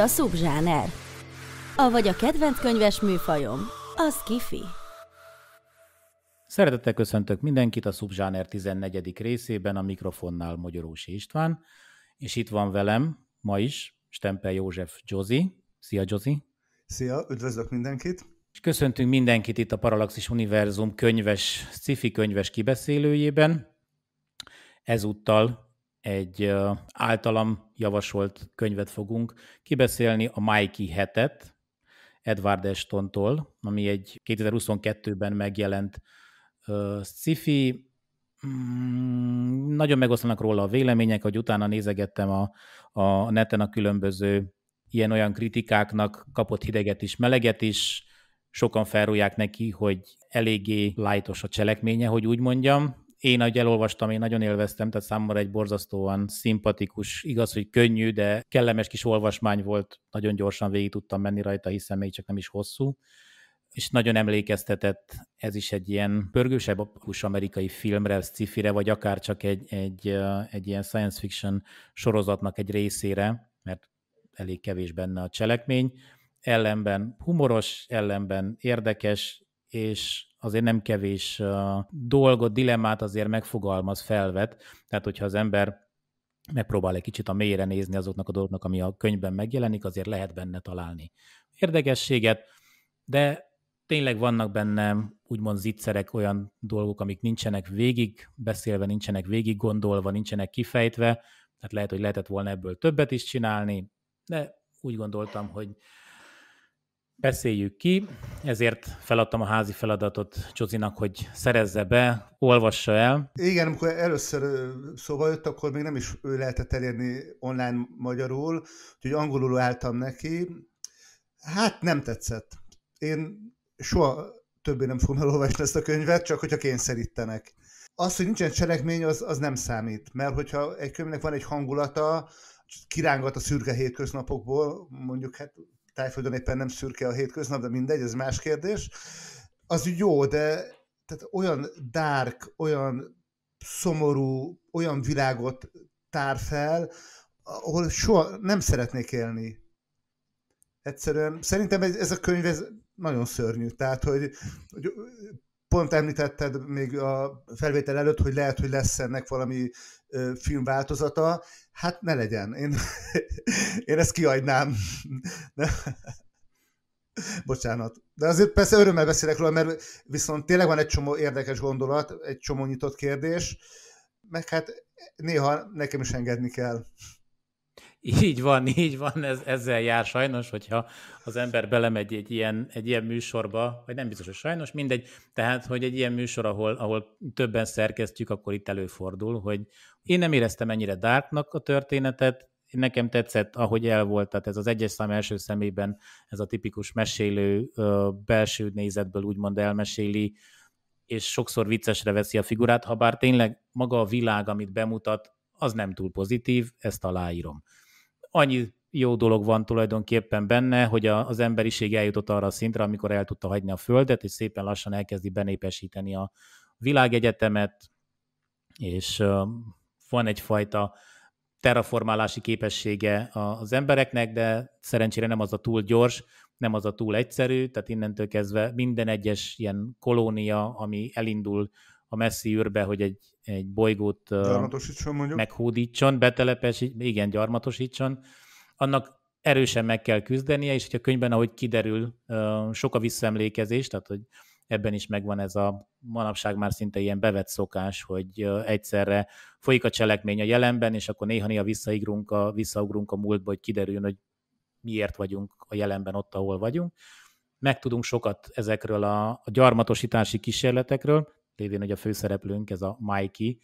a szubzsáner. Avagy a kedvenc könyves műfajom, az kifi. Szeretettel köszöntök mindenkit a szubzsáner 14. részében, a mikrofonnál Magyarós István, és itt van velem ma is Stempel József Jozi. Szia Jozi! Szia, üdvözlök mindenkit! És köszöntünk mindenkit itt a Paralaxis Univerzum könyves, sci könyves kibeszélőjében. Ezúttal egy általam javasolt könyvet fogunk kibeszélni, a Mikey hetet Edward Ashtontól, ami egy 2022-ben megjelent uh, sci-fi, mm, nagyon megoszlanak róla a vélemények, hogy utána nézegettem a, a neten a különböző ilyen-olyan kritikáknak, kapott hideget is, meleget is, sokan felrúják neki, hogy eléggé lájtos a cselekménye, hogy úgy mondjam, én, ahogy elolvastam, én nagyon élveztem, tehát számomra egy borzasztóan szimpatikus, igaz, hogy könnyű, de kellemes kis olvasmány volt, nagyon gyorsan végig tudtam menni rajta, hiszen még csak nem is hosszú és nagyon emlékeztetett, ez is egy ilyen pörgősebb amerikai filmre, sci-fire, vagy akár csak egy, egy, egy ilyen science fiction sorozatnak egy részére, mert elég kevés benne a cselekmény, ellenben humoros, ellenben érdekes, és azért nem kevés dolgot, dilemmát azért megfogalmaz, felvet. Tehát, hogyha az ember megpróbál egy kicsit a mélyre nézni azoknak a dolgoknak, ami a könyvben megjelenik, azért lehet benne találni érdekességet, de tényleg vannak benne úgymond zicserek, olyan dolgok, amik nincsenek végig beszélve, nincsenek végig gondolva, nincsenek kifejtve, tehát lehet, hogy lehetett volna ebből többet is csinálni, de úgy gondoltam, hogy beszéljük ki, ezért feladtam a házi feladatot Csozinak, hogy szerezze be, olvassa el. Igen, amikor először szóba jött, akkor még nem is ő lehetett elérni online magyarul, úgyhogy angolul álltam neki. Hát nem tetszett. Én soha többé nem fogom elolvasni ezt a könyvet, csak hogyha kényszerítenek. Az, hogy nincsen cselekmény, az, az nem számít, mert hogyha egy könyvnek van egy hangulata, kirángat a szürke hétköznapokból, mondjuk hát tájföldön éppen nem szürke a hétköznap, de mindegy, ez más kérdés, az jó, de tehát olyan dark, olyan szomorú, olyan világot tár fel, ahol soha nem szeretnék élni. Egyszerűen szerintem ez, ez a könyv ez nagyon szörnyű. Tehát, hogy, hogy pont említetted még a felvétel előtt, hogy lehet, hogy lesz ennek valami filmváltozata, Hát ne legyen. Én, én ezt kiadnám. Bocsánat. De azért persze örömmel beszélek róla, mert viszont tényleg van egy csomó érdekes gondolat, egy csomó nyitott kérdés, meg hát néha nekem is engedni kell. Így van, így van, ez, ezzel jár sajnos, hogyha az ember belemegy egy ilyen, egy ilyen műsorba, vagy nem biztos, hogy sajnos, mindegy, tehát, hogy egy ilyen műsor, ahol, ahol többen szerkesztjük, akkor itt előfordul, hogy én nem éreztem ennyire darknak a történetet, nekem tetszett, ahogy el volt, tehát ez az egyes szám első szemében, ez a tipikus mesélő belső nézetből úgymond elmeséli, és sokszor viccesre veszi a figurát, ha bár tényleg maga a világ, amit bemutat, az nem túl pozitív, ezt aláírom annyi jó dolog van tulajdonképpen benne, hogy a, az emberiség eljutott arra a szintre, amikor el tudta hagyni a Földet, és szépen lassan elkezdi benépesíteni a világegyetemet, és uh, van egyfajta terraformálási képessége az embereknek, de szerencsére nem az a túl gyors, nem az a túl egyszerű, tehát innentől kezdve minden egyes ilyen kolónia, ami elindul a messzi űrbe, hogy egy, egy bolygót meghódítson, betelepes, igen, gyarmatosítson, annak erősen meg kell küzdenie, és hogyha könyvben, ahogy kiderül, sok a visszaemlékezés, tehát hogy ebben is megvan ez a manapság már szinte ilyen bevett szokás, hogy egyszerre folyik a cselekmény a jelenben, és akkor néha-néha visszaigrunk a, visszaugrunk a múltba, hogy kiderüljön, hogy miért vagyunk a jelenben ott, ahol vagyunk. Megtudunk sokat ezekről a, a gyarmatosítási kísérletekről, lévén, hogy a főszereplőnk, ez a Mikey,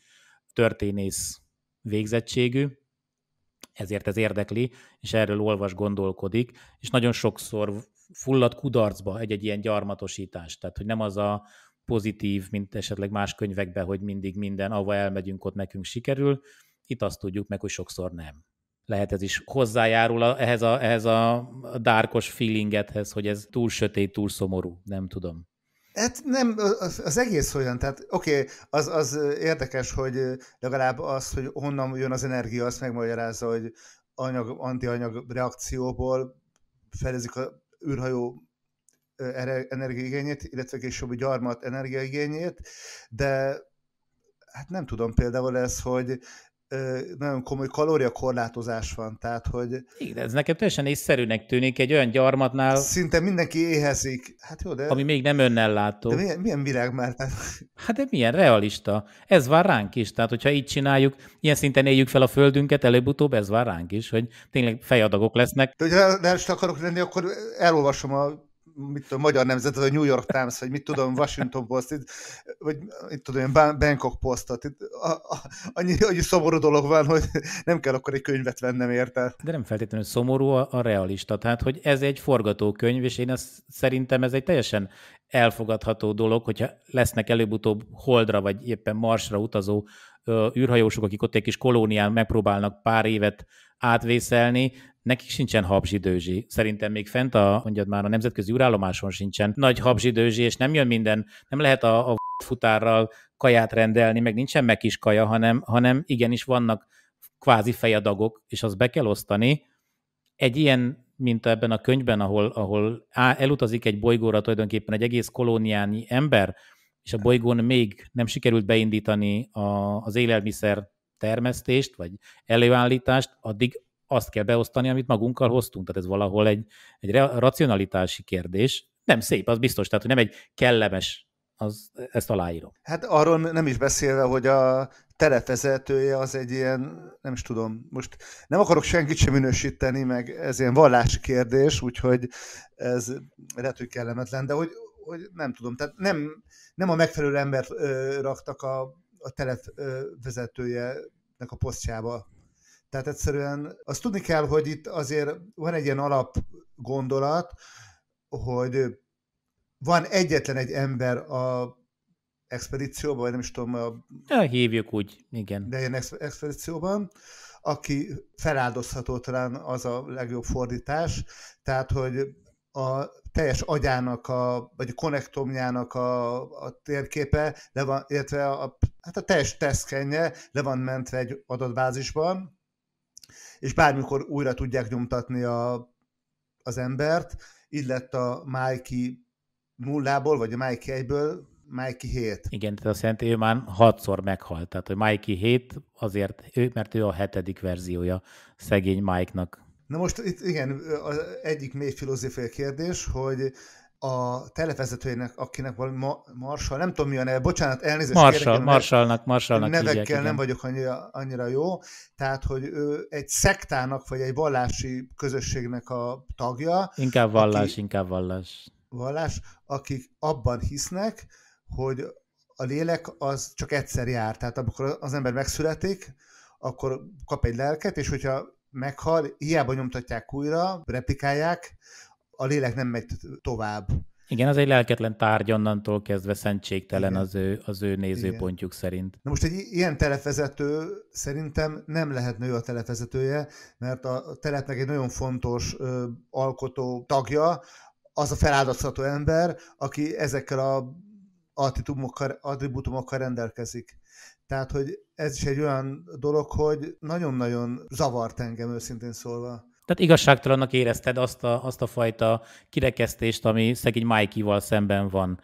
történész végzettségű, ezért ez érdekli, és erről olvas, gondolkodik, és nagyon sokszor fullad kudarcba egy-egy ilyen gyarmatosítás, tehát hogy nem az a pozitív, mint esetleg más könyvekben, hogy mindig minden, ahova elmegyünk, ott nekünk sikerül, itt azt tudjuk meg, hogy sokszor nem. Lehet ez is hozzájárul a, ehhez a, ehhez a dárkos feelingethez, hogy ez túl sötét, túl szomorú, nem tudom. Hát nem, az, az egész olyan, tehát oké, okay, az, az érdekes, hogy legalább az, hogy honnan jön az energia, azt megmagyarázza, hogy anyag, antianyag reakcióból felezik a űrhajó energiaigényét, illetve később a gyarmat energiaigényét, de hát nem tudom például ez, hogy nagyon komoly kalóriakorlátozás van, tehát hogy... Igen, ez nekem teljesen észszerűnek tűnik egy olyan gyarmatnál... Szinte mindenki éhezik. Hát jó, de... Ami még nem önnel látó. De milyen, milyen világ már? Tehát... Hát de milyen realista. Ez vár ránk is, tehát hogyha így csináljuk, ilyen szinten éljük fel a földünket, előbb-utóbb ez vár ránk is, hogy tényleg fejadagok lesznek. De hogyha nem akarok lenni, akkor elolvasom a mit tudom, magyar nemzet, vagy New York Times, vagy mit tudom, Washington Post, vagy itt tudom, ilyen Bangkok Post, Itt, a, a, annyi, annyi szomorú dolog van, hogy nem kell akkor egy könyvet vennem érte. De nem feltétlenül szomorú a, a realista, tehát hogy ez egy forgatókönyv, és én azt szerintem ez egy teljesen elfogadható dolog, hogyha lesznek előbb-utóbb Holdra, vagy éppen Marsra utazó űrhajósok, akik ott egy kis kolónián megpróbálnak pár évet átvészelni, nekik sincsen habzsidőzsi. Szerintem még fent a, mondjad már, a nemzetközi urállomáson sincsen nagy habzsidőzsi, és nem jön minden, nem lehet a, a futárral kaját rendelni, meg nincsen meg is kaja, hanem, hanem igenis vannak kvázi fejadagok, és azt be kell osztani. Egy ilyen mint ebben a könyvben, ahol, ahol elutazik egy bolygóra tulajdonképpen egy egész kolóniányi ember, és a bolygón még nem sikerült beindítani a, az élelmiszer termesztést, vagy előállítást, addig azt kell beosztani, amit magunkkal hoztunk. Tehát ez valahol egy, egy racionalitási kérdés. Nem szép, az biztos, tehát hogy nem egy kellemes, az, ezt aláírom. Hát arról nem is beszélve, hogy a terepvezetője az egy ilyen, nem is tudom, most nem akarok senkit sem minősíteni, meg ez ilyen vallási kérdés, úgyhogy ez lehet, hogy kellemetlen, de hogy, hogy nem tudom, tehát nem, nem a megfelelő embert ö, raktak a, a telep vezetője a posztjába tehát egyszerűen azt tudni kell, hogy itt azért van egy ilyen alap gondolat, hogy van egyetlen egy ember a expedícióban, vagy nem is tudom. A... Ja, hívjuk úgy, igen. De ilyen expedícióban, aki feláldozható talán az a legjobb fordítás, tehát hogy a teljes agyának, a, vagy a konnektomjának a, a térképe, le van, illetve a, hát a teljes teszkenje le van mentve egy adatbázisban, és bármikor újra tudják nyomtatni a, az embert. Így lett a Mikey nullából, vagy a Mikey egyből Mikey 7. Igen, tehát azt jelenti, ő már hatszor meghalt. Tehát, hogy Mikey 7 azért, ő, mert ő a hetedik verziója szegény Mike-nak. Na most itt igen, az egyik mély filozófiai kérdés, hogy a televezetőjének, akinek valami ma, Marshall, nem tudom mi a neve, bocsánat, elnézést Marshall, kérek, Marshallnak, Marshallnak nevekkel hívják, nem vagyok annyira, annyira jó, tehát, hogy ő egy szektának, vagy egy vallási közösségnek a tagja. Inkább vallás, aki, inkább vallás. Vallás, akik abban hisznek, hogy a lélek az csak egyszer jár, tehát amikor az ember megszületik, akkor kap egy lelket, és hogyha meghal, hiába nyomtatják újra, replikálják, a lélek nem megy tovább. Igen, az egy lelketlen tárgy onnantól kezdve szentségtelen Igen. az ő, az ő nézőpontjuk Igen. szerint. Na most egy ilyen telefezető szerintem nem lehet nő a telefezetője, mert a telepnek egy nagyon fontos ö, alkotó tagja, az a feláldozható ember, aki ezekkel a attribútumokkal rendelkezik. Tehát, hogy ez is egy olyan dolog, hogy nagyon-nagyon zavart engem őszintén szólva. Tehát igazságtalannak érezted azt a, azt a fajta kirekesztést, ami szegény Mikey-val szemben van.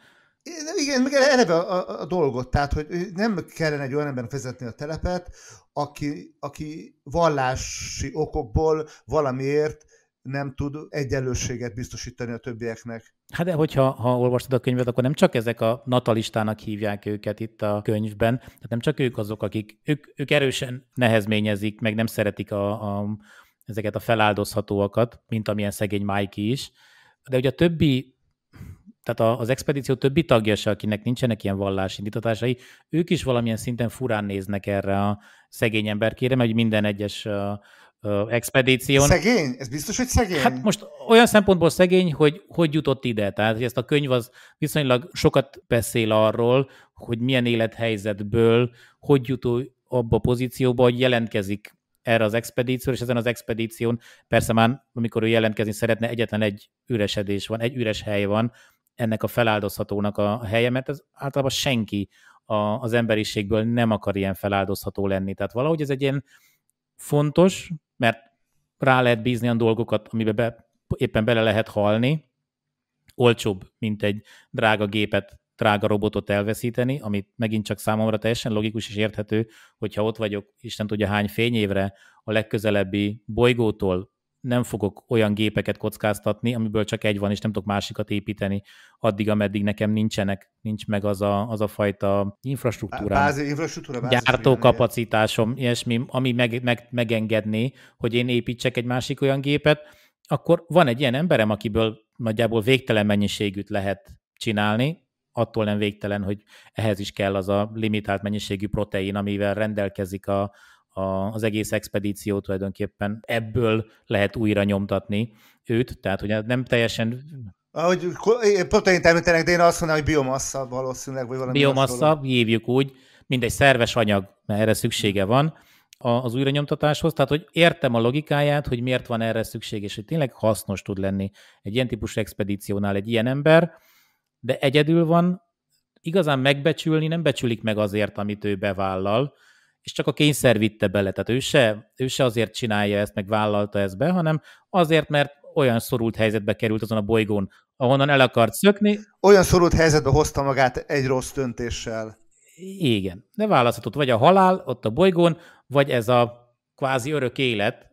igen, meg eleve a, a, a dolgot, tehát hogy nem kellene egy olyan ember vezetni a telepet, aki, aki vallási okokból valamiért nem tud egyenlőséget biztosítani a többieknek. Hát de hogyha ha olvastad a könyvet, akkor nem csak ezek a natalistának hívják őket itt a könyvben, tehát nem csak ők azok, akik ők, ők erősen nehezményezik, meg nem szeretik a, a, ezeket a feláldozhatóakat, mint amilyen szegény Mikey is. De ugye a többi, tehát az expedíció többi tagja se, akinek nincsenek ilyen vallási indítatásai, ők is valamilyen szinten furán néznek erre a szegény emberkére, mert minden egyes expedíción. Szegény? Ez biztos, hogy szegény? Hát most olyan szempontból szegény, hogy hogy jutott ide. Tehát hogy ezt a könyv az viszonylag sokat beszél arról, hogy milyen élethelyzetből, hogy jutó abba a pozícióba, hogy jelentkezik erre az expedíció, és ezen az expedíción persze már, amikor ő jelentkezni szeretne, egyetlen egy üresedés van, egy üres hely van ennek a feláldozhatónak a helye, mert ez általában senki a, az emberiségből nem akar ilyen feláldozható lenni. Tehát valahogy ez egy ilyen fontos, mert rá lehet bízni a dolgokat, amiben be, éppen bele lehet halni, olcsóbb, mint egy drága gépet drága robotot elveszíteni, amit megint csak számomra teljesen logikus és érthető, hogyha ott vagyok, Isten tudja hány fényévre a legközelebbi bolygótól, nem fogok olyan gépeket kockáztatni, amiből csak egy van, és nem tudok másikat építeni addig, ameddig nekem nincsenek, nincs meg az a, az a fajta infrastruktúra, bázi, infrastruktúra bázi, gyártókapacitásom, ilyesmi, ami meg, meg, megengedné, hogy én építsek egy másik olyan gépet, akkor van egy ilyen emberem, akiből nagyjából végtelen mennyiségűt lehet csinálni, attól nem végtelen, hogy ehhez is kell az a limitált mennyiségű protein, amivel rendelkezik a, a, az egész expedíció tulajdonképpen. Ebből lehet újra nyomtatni őt, tehát hogy nem teljesen... Ahogy eh, proteint említenek, de én azt mondom, hogy biomassa valószínűleg, vagy valami Biomassa, hívjuk úgy, mindegy szerves anyag, mert erre szüksége van az újranyomtatáshoz, tehát hogy értem a logikáját, hogy miért van erre szükség, és hogy tényleg hasznos tud lenni egy ilyen típusú expedíciónál egy ilyen ember, de egyedül van, igazán megbecsülni nem becsülik meg azért, amit ő bevállal, és csak a kényszer vitte bele, tehát ő se, ő se azért csinálja ezt, meg vállalta ezt be, hanem azért, mert olyan szorult helyzetbe került azon a bolygón, ahonnan el akart szökni. Olyan szorult helyzetbe hozta magát egy rossz döntéssel. Igen, de választhatott vagy a halál ott a bolygón, vagy ez a kvázi örök élet,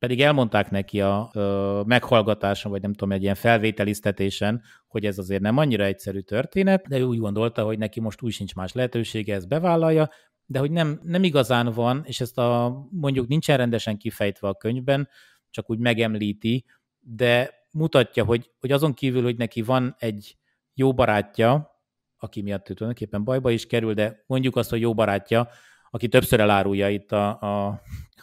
pedig elmondták neki a ö, meghallgatáson, vagy nem tudom, egy ilyen felvételiztetésen, hogy ez azért nem annyira egyszerű történet, de ő úgy gondolta, hogy neki most úgy sincs más lehetősége, ezt bevállalja, de hogy nem, nem igazán van, és ezt a mondjuk nincsen rendesen kifejtve a könyvben, csak úgy megemlíti, de mutatja, hogy, hogy azon kívül, hogy neki van egy jó barátja, aki miatt ő tulajdonképpen bajba is kerül, de mondjuk azt, hogy jó barátja, aki többször elárulja itt a, a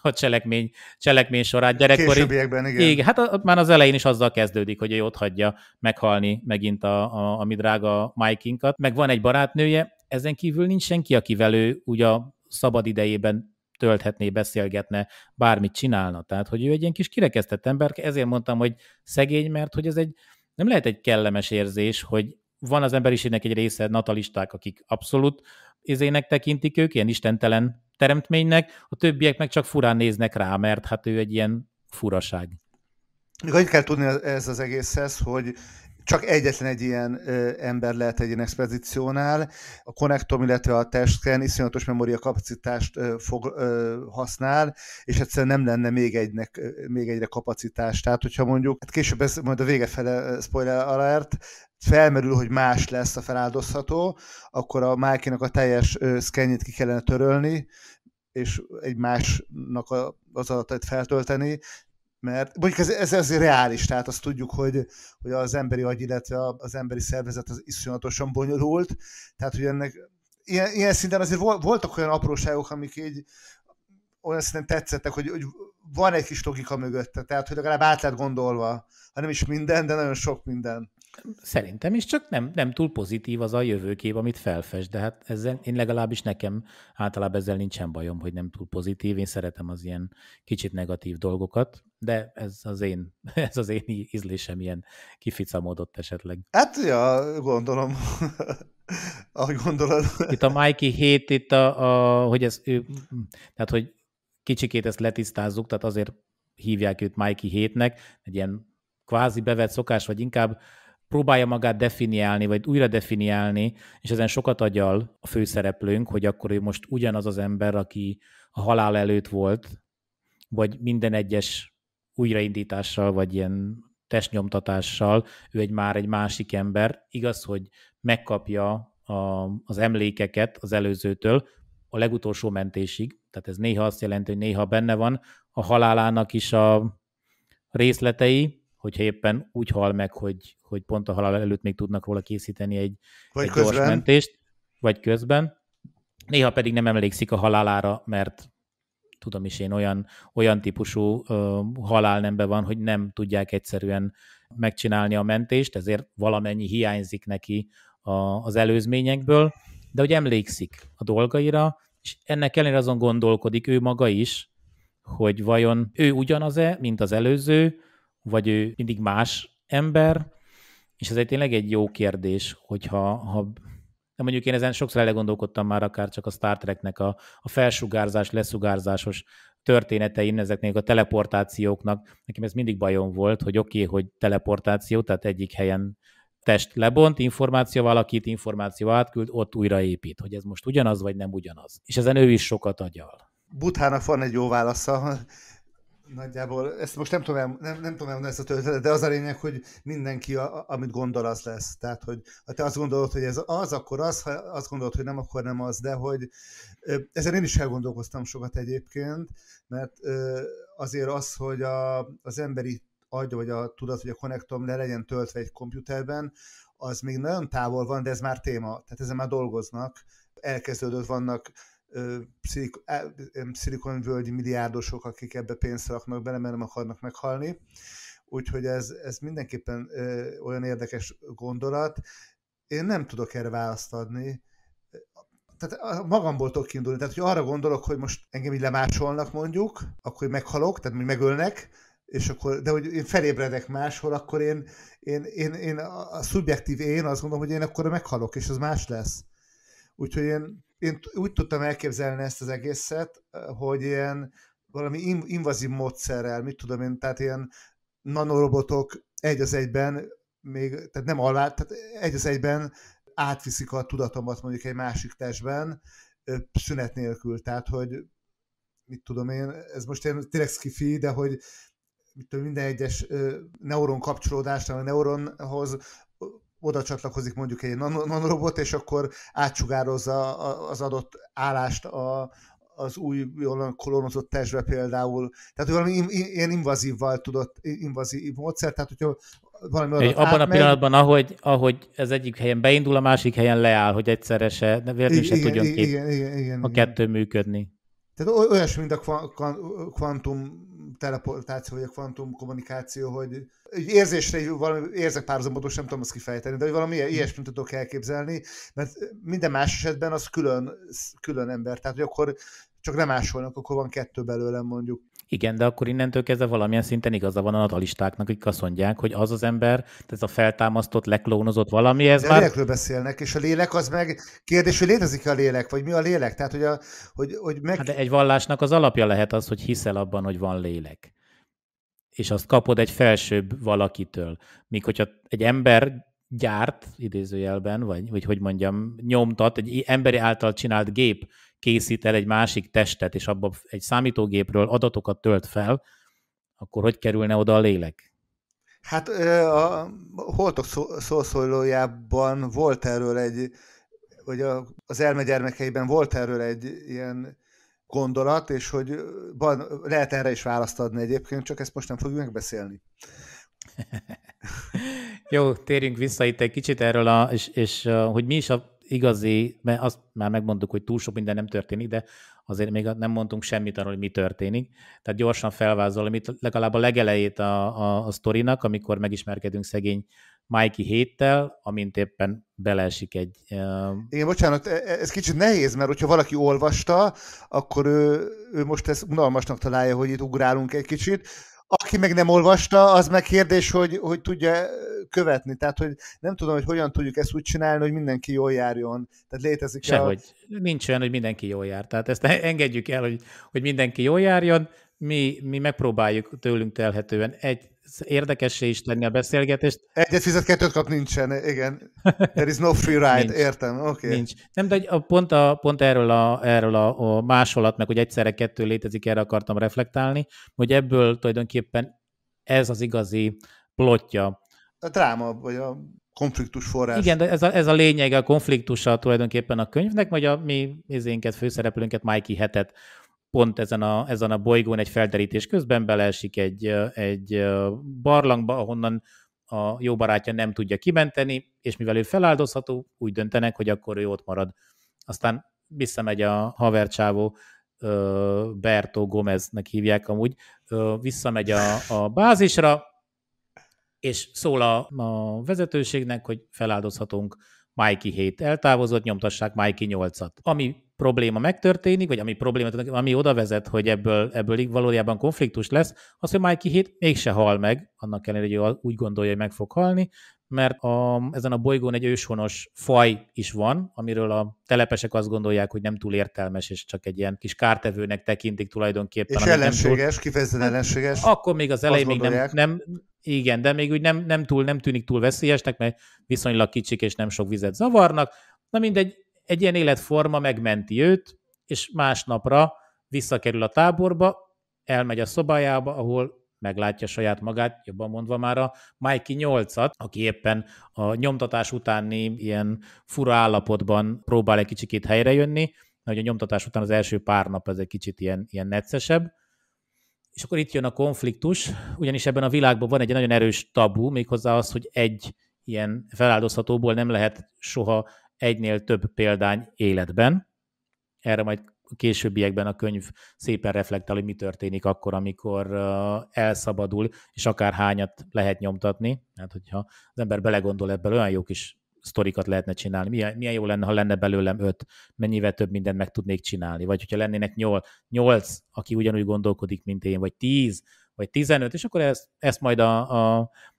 a cselekmény, cselekmény sorát gyerekkori. Későbbiekben, igen. igen. Hát a, már az elején is azzal kezdődik, hogy ő ott hagyja meghalni megint a, a, a mi drága Mike-inkat. Meg van egy barátnője, ezen kívül nincs senki, akivel ő úgy a szabad idejében tölthetné, beszélgetne, bármit csinálna. Tehát, hogy ő egy ilyen kis kirekesztett ember, ezért mondtam, hogy szegény, mert hogy ez egy, nem lehet egy kellemes érzés, hogy van az emberiségnek egy része natalisták, akik abszolút izének tekintik ők, ilyen istentelen teremtménynek, a többiek meg csak furán néznek rá, mert hát ő egy ilyen furaság. Annyit kell tudni ez az egészhez, hogy csak egyetlen egy ilyen ö, ember lehet egy ilyen expedíciónál. A konnektom, illetve a testken iszonyatos memóriakapacitást fog, használ, és egyszerűen nem lenne még, egynek, ö, még egyre kapacitás. Tehát, hogyha mondjuk, hát később ez majd a vége fele spoiler alert, felmerül, hogy más lesz a feláldozható, akkor a mákinak a teljes szkennyét ki kellene törölni, és egy másnak a, az adatait feltölteni, mert mondjuk ez, ez, ez reális, tehát azt tudjuk, hogy, hogy az emberi agy, illetve az emberi szervezet az iszonyatosan bonyolult, tehát hogy ennek ilyen, ilyen szinten azért voltak olyan apróságok, amik így olyan szinten tetszettek, hogy, hogy van egy kis logika mögötte, tehát hogy legalább át lehet gondolva, hanem is minden, de nagyon sok minden. Szerintem is, csak nem, nem túl pozitív az a jövőkép, amit felfest, de hát ezzel, én legalábbis nekem általában ezzel nincsen bajom, hogy nem túl pozitív, én szeretem az ilyen kicsit negatív dolgokat, de ez az én, ez az én ízlésem ilyen kificamodott esetleg. Hát, ja, gondolom. Ahogy gondolod. Itt a Mikey 7, itt a, a hogy ez ő, tehát hogy kicsikét ezt letisztázzuk, tehát azért hívják őt Mikey 7-nek, egy ilyen kvázi bevett szokás, vagy inkább próbálja magát definiálni, vagy újra definiálni, és ezen sokat agyal a főszereplőnk, hogy akkor ő most ugyanaz az ember, aki a halál előtt volt, vagy minden egyes újraindítással, vagy ilyen testnyomtatással, ő egy már egy másik ember. Igaz, hogy megkapja a, az emlékeket az előzőtől a legutolsó mentésig, tehát ez néha azt jelenti, hogy néha benne van a halálának is a részletei, hogyha éppen úgy hal meg, hogy, hogy pont a halál előtt még tudnak róla készíteni egy, vagy egy gyors mentést, vagy közben. Néha pedig nem emlékszik a halálára, mert tudom is én, olyan, olyan típusú ö, halál be van, hogy nem tudják egyszerűen megcsinálni a mentést, ezért valamennyi hiányzik neki a, az előzményekből, de hogy emlékszik a dolgaira, és ennek ellenére azon gondolkodik ő maga is, hogy vajon ő ugyanaz-e, mint az előző, vagy ő mindig más ember, és ez egy tényleg egy jó kérdés, hogyha ha, de mondjuk én ezen sokszor elegondolkodtam már akár csak a Star Treknek a, a felsugárzás, leszugárzásos történetein, ezeknek a teleportációknak. Nekem ez mindig bajom volt, hogy oké, okay, hogy teleportáció, tehát egyik helyen test lebont, információval valakit, információ átküld, ott újraépít, hogy ez most ugyanaz, vagy nem ugyanaz. És ezen ő is sokat agyal. Buthának van egy jó válasza, Nagyjából, ezt most nem tudom, nem, nem tudom elmondani ezt a történetet, de az a lényeg, hogy mindenki, a, amit gondol, az lesz. Tehát, hogy ha te azt gondolod, hogy ez az, akkor az, ha azt gondolod, hogy nem, akkor nem az, de hogy ezzel én is elgondolkoztam sokat egyébként, mert azért az, hogy a, az emberi agy, vagy a tudat, vagy a konnektom le legyen töltve egy komputerben, az még nagyon távol van, de ez már téma, tehát ezen már dolgoznak, elkezdődött, vannak szilikonvölgyi milliárdosok, akik ebbe pénzt raknak bele, mert nem akarnak meghalni. Úgyhogy ez, ez mindenképpen ö, olyan érdekes gondolat. Én nem tudok erre választ adni. Tehát magamból tudok kiindulni. Tehát, hogy arra gondolok, hogy most engem így lemásolnak mondjuk, akkor hogy meghalok, tehát hogy megölnek, és akkor, de hogy én felébredek máshol, akkor én, én, én, én a szubjektív én azt gondolom, hogy én akkor meghalok, és az más lesz. Úgyhogy én én úgy tudtam elképzelni ezt az egészet, hogy ilyen valami invazív módszerrel, mit tudom én, tehát ilyen nanorobotok egy az egyben, még, tehát nem alá, tehát egy az egyben átviszik a tudatomat mondjuk egy másik testben, szünet nélkül, tehát hogy mit tudom én, ez most ilyen tényleg skifi, de hogy mit tudom, minden egyes neuron kapcsolódásnál a neuronhoz oda csatlakozik mondjuk egy nanorobot, és akkor átsugározza az adott állást a, az új kolonozott testbe például. Tehát valami ilyen invazívval tudott, invazív módszer, tehát hogyha valami egy, abban átmegy, a pillanatban, ahogy, ahogy ez egyik helyen beindul, a másik helyen leáll, hogy egyszerre se, véletlenül se igen, tudjon igen, kép igen, igen, a igen. működni. Tehát olyasmi, mint a kvantum teleportáció, vagy a kvantum kommunikáció, hogy egy érzésre, valami, érzek párhuzamot, nem tudom azt kifejteni, de hogy valami ilyesmit tudok elképzelni, mert minden más esetben az külön, külön ember, tehát hogy akkor csak nem másolnak, akkor van kettő belőlem mondjuk. Igen, de akkor innentől kezdve valamilyen szinten igaza van a natalistáknak, akik azt mondják, hogy az az ember, ez a feltámasztott, leklónozott valami, ez de már... Lélekről beszélnek, és a lélek az meg kérdés, hogy létezik-e a lélek, vagy mi a lélek? Tehát, hogy, a, hogy, hogy meg... Hát de egy vallásnak az alapja lehet az, hogy hiszel abban, hogy van lélek és azt kapod egy felsőbb valakitől. Míg hogyha egy ember gyárt, idézőjelben, vagy, vagy hogy mondjam, nyomtat, egy emberi által csinált gép készít el egy másik testet, és abban egy számítógépről adatokat tölt fel, akkor hogy kerülne oda a lélek? Hát a holtok szószólójában volt erről egy, vagy az elme volt erről egy ilyen gondolat, és hogy van, lehet erre is választ adni egyébként, csak ezt most nem fogjuk megbeszélni. Jó, térjünk vissza itt egy kicsit erről, a, és, és hogy mi is a igazi, mert azt már megmondtuk, hogy túl sok minden nem történik, de azért még nem mondtunk semmit arról, hogy mi történik. Tehát gyorsan felvázolom itt legalább a legelejét a, a, a sztorinak, amikor megismerkedünk szegény Mikey héttel, amint éppen beleesik egy... Uh... Igen, bocsánat, e, e, ez kicsit nehéz, mert hogyha valaki olvasta, akkor ő, ő most ezt unalmasnak találja, hogy itt ugrálunk egy kicsit, aki meg nem olvasta, az meg kérdés, hogy, hogy tudja eh, követni. Tehát, hogy nem tudom, hogy hogyan tudjuk ezt úgy csinálni, hogy mindenki jól járjon. Tehát létezik Sehogy. A... Nincs olyan, hogy mindenki jól jár. Tehát ezt engedjük el, hogy, hogy mindenki jól járjon. Mi, mi megpróbáljuk tőlünk telhetően egy érdekessé is tenni a beszélgetést. Egyet fizet, kettőt kap, nincsen, igen. There is no free ride, értem, oké. Okay. Nincs. Nem, de a, pont, a, pont erről, a, erről a, a másolat, meg hogy egyszerre kettő létezik, erre akartam reflektálni, hogy ebből tulajdonképpen ez az igazi plotja. A dráma, vagy a konfliktus forrás. Igen, de ez a, ez a lényeg, a konfliktusa tulajdonképpen a könyvnek, vagy a mi izénket, főszereplőnket, Mikey Hetet pont ezen a, ezen a bolygón egy felderítés közben beleesik egy, egy barlangba, ahonnan a jó barátja nem tudja kimenteni, és mivel ő feláldozható, úgy döntenek, hogy akkor ő ott marad. Aztán visszamegy a havercsávó, Berto Gomeznek hívják amúgy, visszamegy a, a bázisra, és szól a, a vezetőségnek, hogy feláldozhatunk Mikey 7 eltávozott, nyomtassák Mikey 8-at. Ami probléma megtörténik, vagy ami probléma, ami oda vezet, hogy ebből, ebből valójában konfliktus lesz, az, hogy Mikey Heath mégse hal meg, annak ellenére, hogy úgy gondolja, hogy meg fog halni, mert a, ezen a bolygón egy őshonos faj is van, amiről a telepesek azt gondolják, hogy nem túl értelmes, és csak egy ilyen kis kártevőnek tekintik tulajdonképpen. És ellenséges, túl, kifejezetten ellenséges. Akkor még az elején még nem, nem, igen, de még úgy nem, nem, túl, nem tűnik túl veszélyesnek, mert viszonylag kicsik és nem sok vizet zavarnak. Na mindegy, egy ilyen életforma megmenti őt, és másnapra visszakerül a táborba, elmegy a szobájába, ahol meglátja saját magát, jobban mondva már a Mikey 8-at, aki éppen a nyomtatás utáni ilyen fura állapotban próbál egy kicsikét helyrejönni, mert a nyomtatás után az első pár nap ez egy kicsit ilyen, ilyen neccesebb, és akkor itt jön a konfliktus, ugyanis ebben a világban van egy nagyon erős tabu, méghozzá az, hogy egy ilyen feláldozhatóból nem lehet soha egynél több példány életben. Erre majd későbbiekben a könyv szépen reflektál, hogy mi történik akkor, amikor elszabadul, és akár hányat lehet nyomtatni. Hát, hogyha az ember belegondol ebből, olyan jó kis sztorikat lehetne csinálni. Milyen, milyen jó lenne, ha lenne belőlem öt, mennyivel több mindent meg tudnék csinálni. Vagy hogyha lennének nyolc, nyolc aki ugyanúgy gondolkodik, mint én, vagy tíz, vagy tizenöt, és akkor ezt, ezt majd a, a,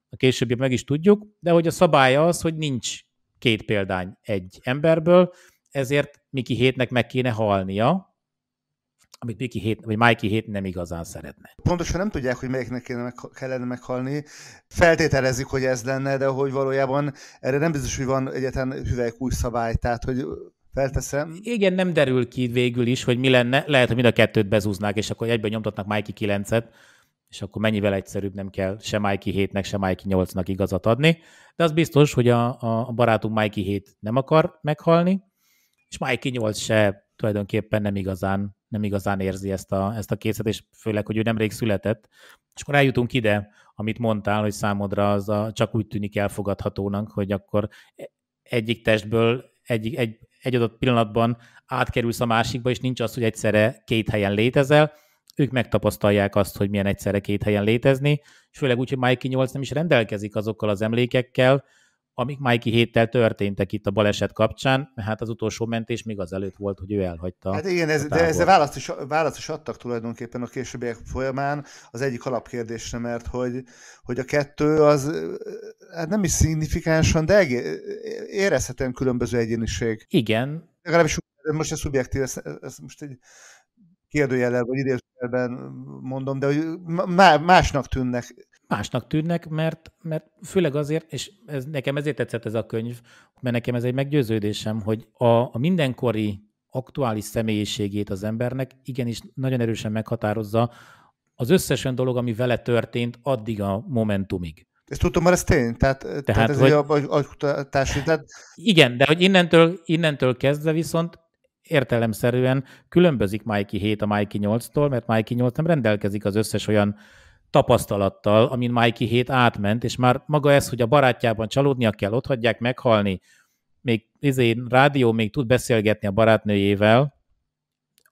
a későbbiek meg is tudjuk, de hogy a szabály az, hogy nincs két példány egy emberből, ezért Miki Hétnek meg kéne halnia, amit Miki Hét, vagy Mikey Hét nem igazán szeretne. Pontosan nem tudják, hogy melyiknek kéne meg, kellene meghalni. Feltételezik, hogy ez lenne, de hogy valójában erre nem biztos, hogy van egyetlen új szabály, tehát hogy felteszem. Igen, nem derül ki végül is, hogy mi lenne. Lehet, hogy mind a kettőt bezúznák, és akkor egyben nyomtatnak Mikey 9-et, és akkor mennyivel egyszerűbb nem kell sem Mikey 7-nek, se Mikey 8-nak igazat adni, de az biztos, hogy a, a barátunk Mikey 7 nem akar meghalni, és Mikey 8 se tulajdonképpen nem igazán, nem igazán érzi ezt a, ezt a készet, és főleg, hogy ő nemrég született. És akkor eljutunk ide, amit mondtál, hogy számodra az a, csak úgy tűnik elfogadhatónak, hogy akkor egyik testből egy, egy, egy adott pillanatban átkerülsz a másikba, és nincs az, hogy egyszerre két helyen létezel, ők megtapasztalják azt, hogy milyen egyszerre két helyen létezni, és főleg úgy, hogy Mikey 8 nem is rendelkezik azokkal az emlékekkel, amik Mikey héttel történtek itt a baleset kapcsán, hát az utolsó mentés még az előtt volt, hogy ő elhagyta. Hát igen, ez, de ezzel választ is, választ is adtak tulajdonképpen a későbbiek folyamán az egyik alapkérdésre, mert hogy, hogy a kettő az hát nem is szignifikánsan, de érezhetően különböző egyéniség. Igen. Legalábbis most ez szubjektív, ez, ez most egy kérdőjellel vagy idéz mondom, de hogy másnak tűnnek. Másnak tűnnek, mert, mert főleg azért, és ez, nekem ezért tetszett ez a könyv, mert nekem ez egy meggyőződésem, hogy a, a mindenkori aktuális személyiségét az embernek igenis nagyon erősen meghatározza az összes olyan dolog, ami vele történt addig a momentumig. Ezt tudom, mert ez tény, tehát, tehát, tehát ez hogy... egy agykutatás. Tehát... Igen, de hogy innentől, innentől kezdve viszont értelemszerűen különbözik Mikey 7 a Mikey 8-tól, mert Mikey 8 nem rendelkezik az összes olyan tapasztalattal, amin Mikey 7 átment, és már maga ez, hogy a barátjában csalódnia kell, ott hagyják meghalni, még izé, rádió még tud beszélgetni a barátnőjével,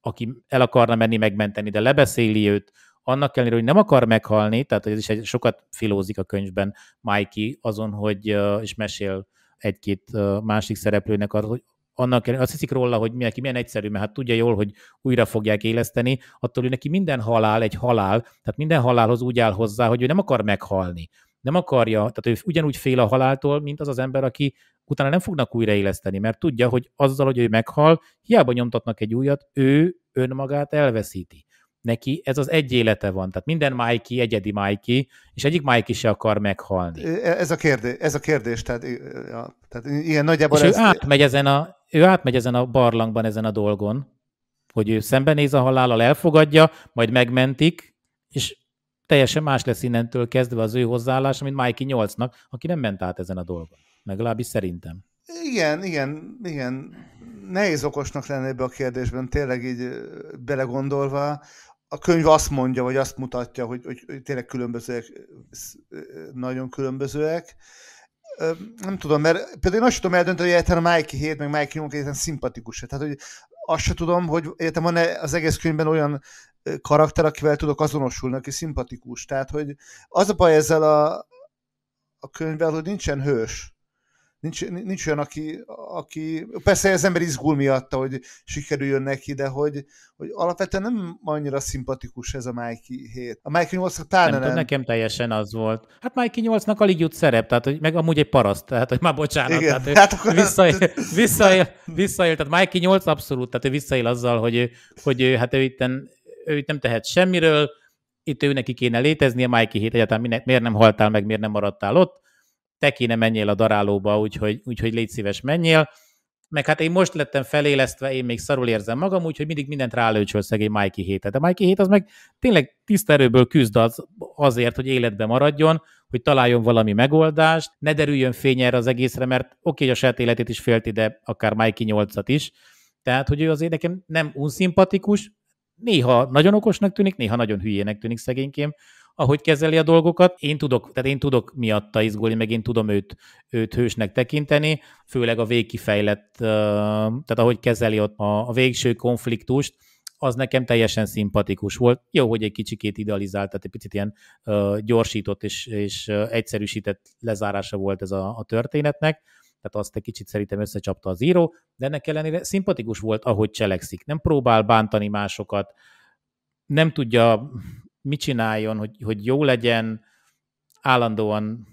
aki el akarna menni megmenteni, de lebeszéli őt, annak ellenére, hogy nem akar meghalni, tehát ez is egy, sokat filózik a könyvben Mikey azon, hogy, és mesél egy-két másik szereplőnek arról, hogy annak azt hiszik róla, hogy neki milyen egyszerű, mert hát tudja jól, hogy újra fogják éleszteni, attól ő neki minden halál egy halál, tehát minden halálhoz úgy áll hozzá, hogy ő nem akar meghalni. Nem akarja, tehát ő ugyanúgy fél a haláltól, mint az az ember, aki utána nem fognak újraéleszteni, mert tudja, hogy azzal, hogy ő meghal, hiába nyomtatnak egy újat, ő önmagát elveszíti neki ez az egy élete van. Tehát minden Mikey egyedi Mikey, és egyik Mikey se akar meghalni. E, ez a kérdés, ez a kérdés tehát, ja, tehát ilyen nagyjából... És ez... ő, átmegy ezen a, ő átmegy ezen a barlangban, ezen a dolgon, hogy ő szembenéz a halállal, elfogadja, majd megmentik, és teljesen más lesz innentől kezdve az ő hozzáállása, mint Mikey 8-nak, aki nem ment át ezen a dolgon. Legalábbis szerintem. Igen, igen, igen. Nehéz okosnak lenni ebbe a kérdésben, tényleg így belegondolva a könyv azt mondja, vagy azt mutatja, hogy, hogy tényleg különbözőek, nagyon különbözőek. Nem tudom, mert például én azt tudom eldönteni, hogy a Mikey 7, meg Mikey Nyomok egyáltalán szimpatikus. Tehát, hogy azt se tudom, hogy egyetem van-e az egész könyvben olyan karakter, akivel tudok azonosulni, aki szimpatikus. Tehát, hogy az a baj ezzel a, a könyvvel, hogy nincsen hős nincs, nincs olyan, aki, aki, persze az ember izgul miatta, hogy sikerüljön neki, de hogy, hogy alapvetően nem annyira szimpatikus ez a Mikey 7. A Mikey 8 talán nem. nem. nekem teljesen az volt. Hát Mikey 8-nak alig jut szerep, tehát hogy meg amúgy egy paraszt, tehát hogy már bocsánat, Igen, tehát hát akkor visszaél, visszaél, visszaél, visszaél, tehát Mikey 8 abszolút, tehát ő visszaél azzal, hogy, hogy ő, hát ő itten, ő itt nem tehet semmiről, itt ő neki kéne létezni, a Mikey 7 egyáltalán minek, miért nem haltál meg, miért nem maradtál ott, te kéne menjél a darálóba, úgyhogy, úgyhogy légy szíves menjél. Meg hát én most lettem felélesztve, én még szarul érzem magam, úgyhogy mindig mindent rálőcsöl szegény Mikey hétet. De Mikey hét az meg tényleg tiszta erőből küzd az, azért, hogy életbe maradjon, hogy találjon valami megoldást, ne derüljön fény erre az egészre, mert oké, okay, a saját életét is félti, de akár Mikey nyolcat is. Tehát, hogy ő azért nekem nem unszimpatikus, néha nagyon okosnak tűnik, néha nagyon hülyének tűnik szegényként, ahogy kezeli a dolgokat. Én tudok, tehát én tudok miatta izgulni, meg én tudom őt, őt hősnek tekinteni, főleg a végkifejlett, tehát ahogy kezeli ott a, a végső konfliktust, az nekem teljesen szimpatikus volt. Jó, hogy egy kicsikét idealizált, tehát egy picit ilyen gyorsított és, és egyszerűsített lezárása volt ez a, a történetnek, tehát azt egy kicsit szerintem összecsapta az író, de ennek ellenére szimpatikus volt, ahogy cselekszik. Nem próbál bántani másokat, nem tudja mit csináljon, hogy, hogy jó legyen, állandóan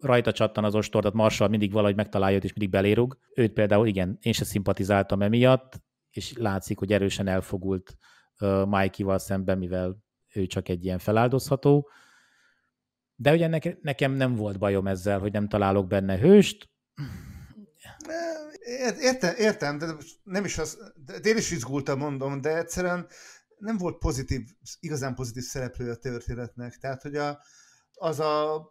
rajta csattan az ostor, tehát Marshall mindig valahogy megtalálja és mindig belérug. Őt például igen, én se szimpatizáltam emiatt, és látszik, hogy erősen elfogult uh, Mikey-val szemben, mivel ő csak egy ilyen feláldozható. De ugye ne, nekem nem volt bajom ezzel, hogy nem találok benne hőst. Értem, értem, de nem is az, de én is izgultam, mondom, de egyszerűen nem volt pozitív, igazán pozitív szereplő a történetnek. Tehát, hogy a, az a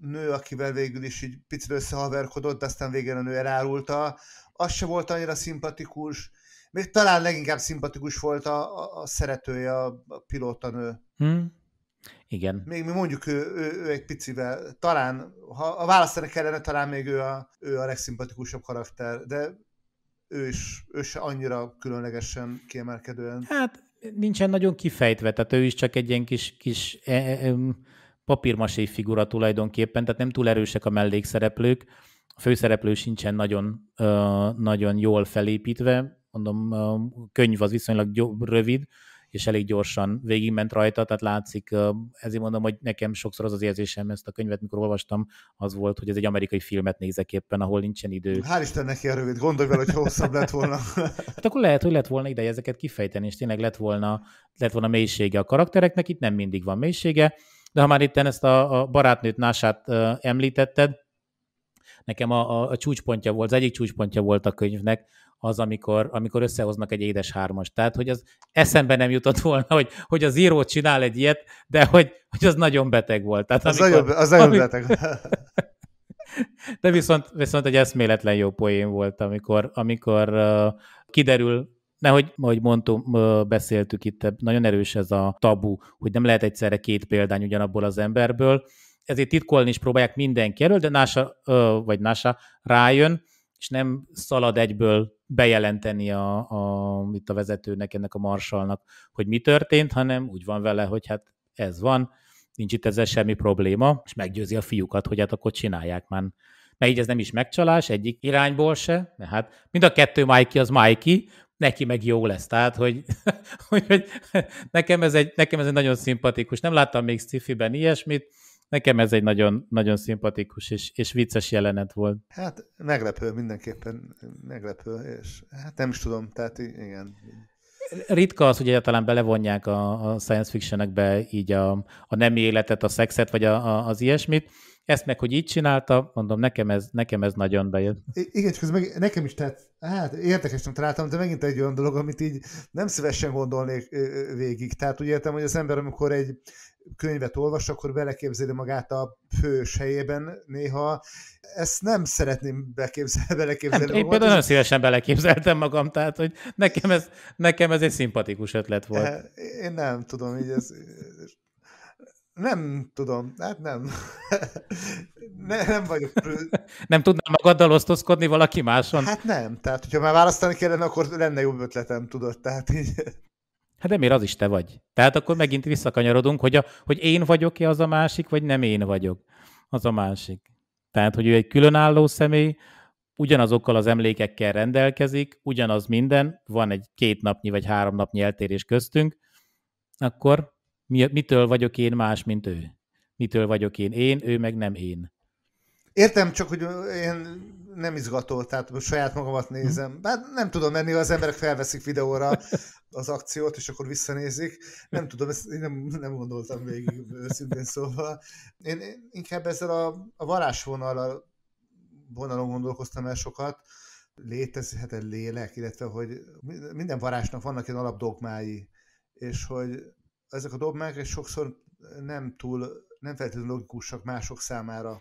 nő, akivel végül is így picit összehaverkodott, aztán végén a nő elárulta, az se volt annyira szimpatikus. Még talán leginkább szimpatikus volt a, a, a szeretője, a, a pilótanő. Hmm. Igen. Még mi mondjuk ő, ő, ő egy picivel, talán, ha a választani kellene, talán még ő a, ő a legszimpatikusabb karakter, de ő is, ő se annyira különlegesen kiemelkedően. Hát nincsen nagyon kifejtve, tehát ő is csak egy ilyen kis, kis e, e, papírmasé figura tulajdonképpen, tehát nem túl erősek a mellékszereplők, a főszereplő sincsen nagyon, nagyon jól felépítve, mondom, a könyv az viszonylag rövid, és elég gyorsan végigment rajta, tehát látszik, ezért mondom, hogy nekem sokszor az az érzésem, ezt a könyvet, mikor olvastam, az volt, hogy ez egy amerikai filmet nézek éppen, ahol nincsen idő. Hál' Istennek ilyen rövid, gondolj vele, hogy hosszabb lett volna. hát akkor lehet, hogy lett volna ideje ezeket kifejteni, és tényleg lett volna, lett volna mélysége a karaktereknek, itt nem mindig van mélysége, de ha már itt ezt a, a barátnőt Nását említetted, nekem a, a, a csúcspontja volt, az egyik csúcspontja volt a könyvnek, az, amikor, amikor összehoznak egy édes hármas. Tehát, hogy az eszembe nem jutott volna, hogy, hogy az író csinál egy ilyet, de hogy, hogy az nagyon beteg volt. Tehát, az, amikor, nagyon, az nagyon amikor... beteg. de viszont, viszont egy eszméletlen jó poén volt, amikor, amikor uh, kiderül, nehogy, ahogy uh, beszéltük itt, e, nagyon erős ez a tabu, hogy nem lehet egyszerre két példány ugyanabból az emberből, ezért titkolni is próbálják mindenki erről, de NASA, vagy NASA rájön, és nem szalad egyből bejelenteni a, a, itt a vezetőnek, ennek a marsalnak, hogy mi történt, hanem úgy van vele, hogy hát ez van, nincs itt ezzel semmi probléma, és meggyőzi a fiúkat, hogy hát akkor csinálják már. Mert így ez nem is megcsalás egyik irányból se, de hát mind a kettő Mikey az Mikey, neki meg jó lesz. Tehát, hogy, hogy nekem, ez egy, nekem ez egy nagyon szimpatikus. Nem láttam még sci ilyesmit, nekem ez egy nagyon, nagyon szimpatikus és, és vicces jelenet volt. Hát meglepő, mindenképpen meglepő, és hát nem is tudom, tehát igen. Ritka az, hogy egyáltalán belevonják a, a science fictionekbe így a, a nemi életet, a szexet, vagy a, a, az ilyesmit. Ezt meg, hogy így csinálta, mondom, nekem ez, nekem ez nagyon bejött. I- igen, csak ez meg, nekem is, tehát hát érdekesnek találtam, de megint egy olyan dolog, amit így nem szívesen gondolnék végig. Tehát úgy értem, hogy az ember, amikor egy, könyvet olvas, akkor beleképzeli magát a fős helyében néha. Ezt nem szeretném beképzel, beleképzelni nem, hát magam. Én például nagyon szívesen beleképzeltem magam, tehát hogy nekem ez, nekem ez egy szimpatikus ötlet volt. Eh, én nem tudom, így ez... Nem tudom, hát nem. ne, nem vagyok. nem tudnál magaddal osztozkodni valaki máson? Hát nem, tehát hogyha már választani kellene, akkor lenne jobb ötletem, tudod, tehát így... Hát de miért az is te vagy? Tehát akkor megint visszakanyarodunk, hogy, a, hogy én vagyok-e az a másik, vagy nem én vagyok az a másik. Tehát, hogy ő egy különálló személy, ugyanazokkal az emlékekkel rendelkezik, ugyanaz minden, van egy két napnyi vagy három napnyi eltérés köztünk, akkor mi, mitől vagyok én más, mint ő? Mitől vagyok én én, ő meg nem én? Értem csak, hogy én nem izgató, tehát most saját magamat mhm. nézem. Bár nem tudom, menni az emberek felveszik videóra az akciót, és akkor visszanézik. Nem tudom, ezt én nem, nem gondoltam végig őszintén szóval. Én inkább ezzel a, a varázsvonallal vonalon gondolkoztam el sokat, létezhet egy lélek, illetve hogy minden varázsnak vannak ilyen alapdogmái, és hogy ezek a dogmák sokszor nem túl, nem feltétlenül logikusak mások számára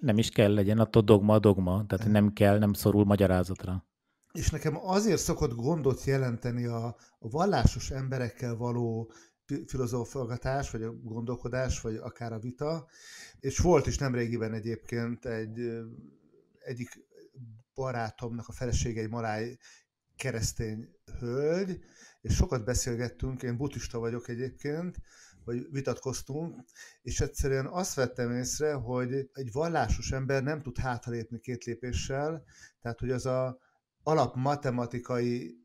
nem is kell legyen, attól dogma a dogma, tehát nem kell, nem szorul magyarázatra. És nekem azért szokott gondot jelenteni a, a vallásos emberekkel való filozófolgatás, vagy a gondolkodás, vagy akár a vita, és volt is nemrégiben egyébként egy egyik barátomnak a felesége egy maláj keresztény hölgy, és sokat beszélgettünk, én buddhista vagyok egyébként, vagy vitatkoztunk, és egyszerűen azt vettem észre, hogy egy vallásos ember nem tud hátralépni két lépéssel, tehát hogy az a alap matematikai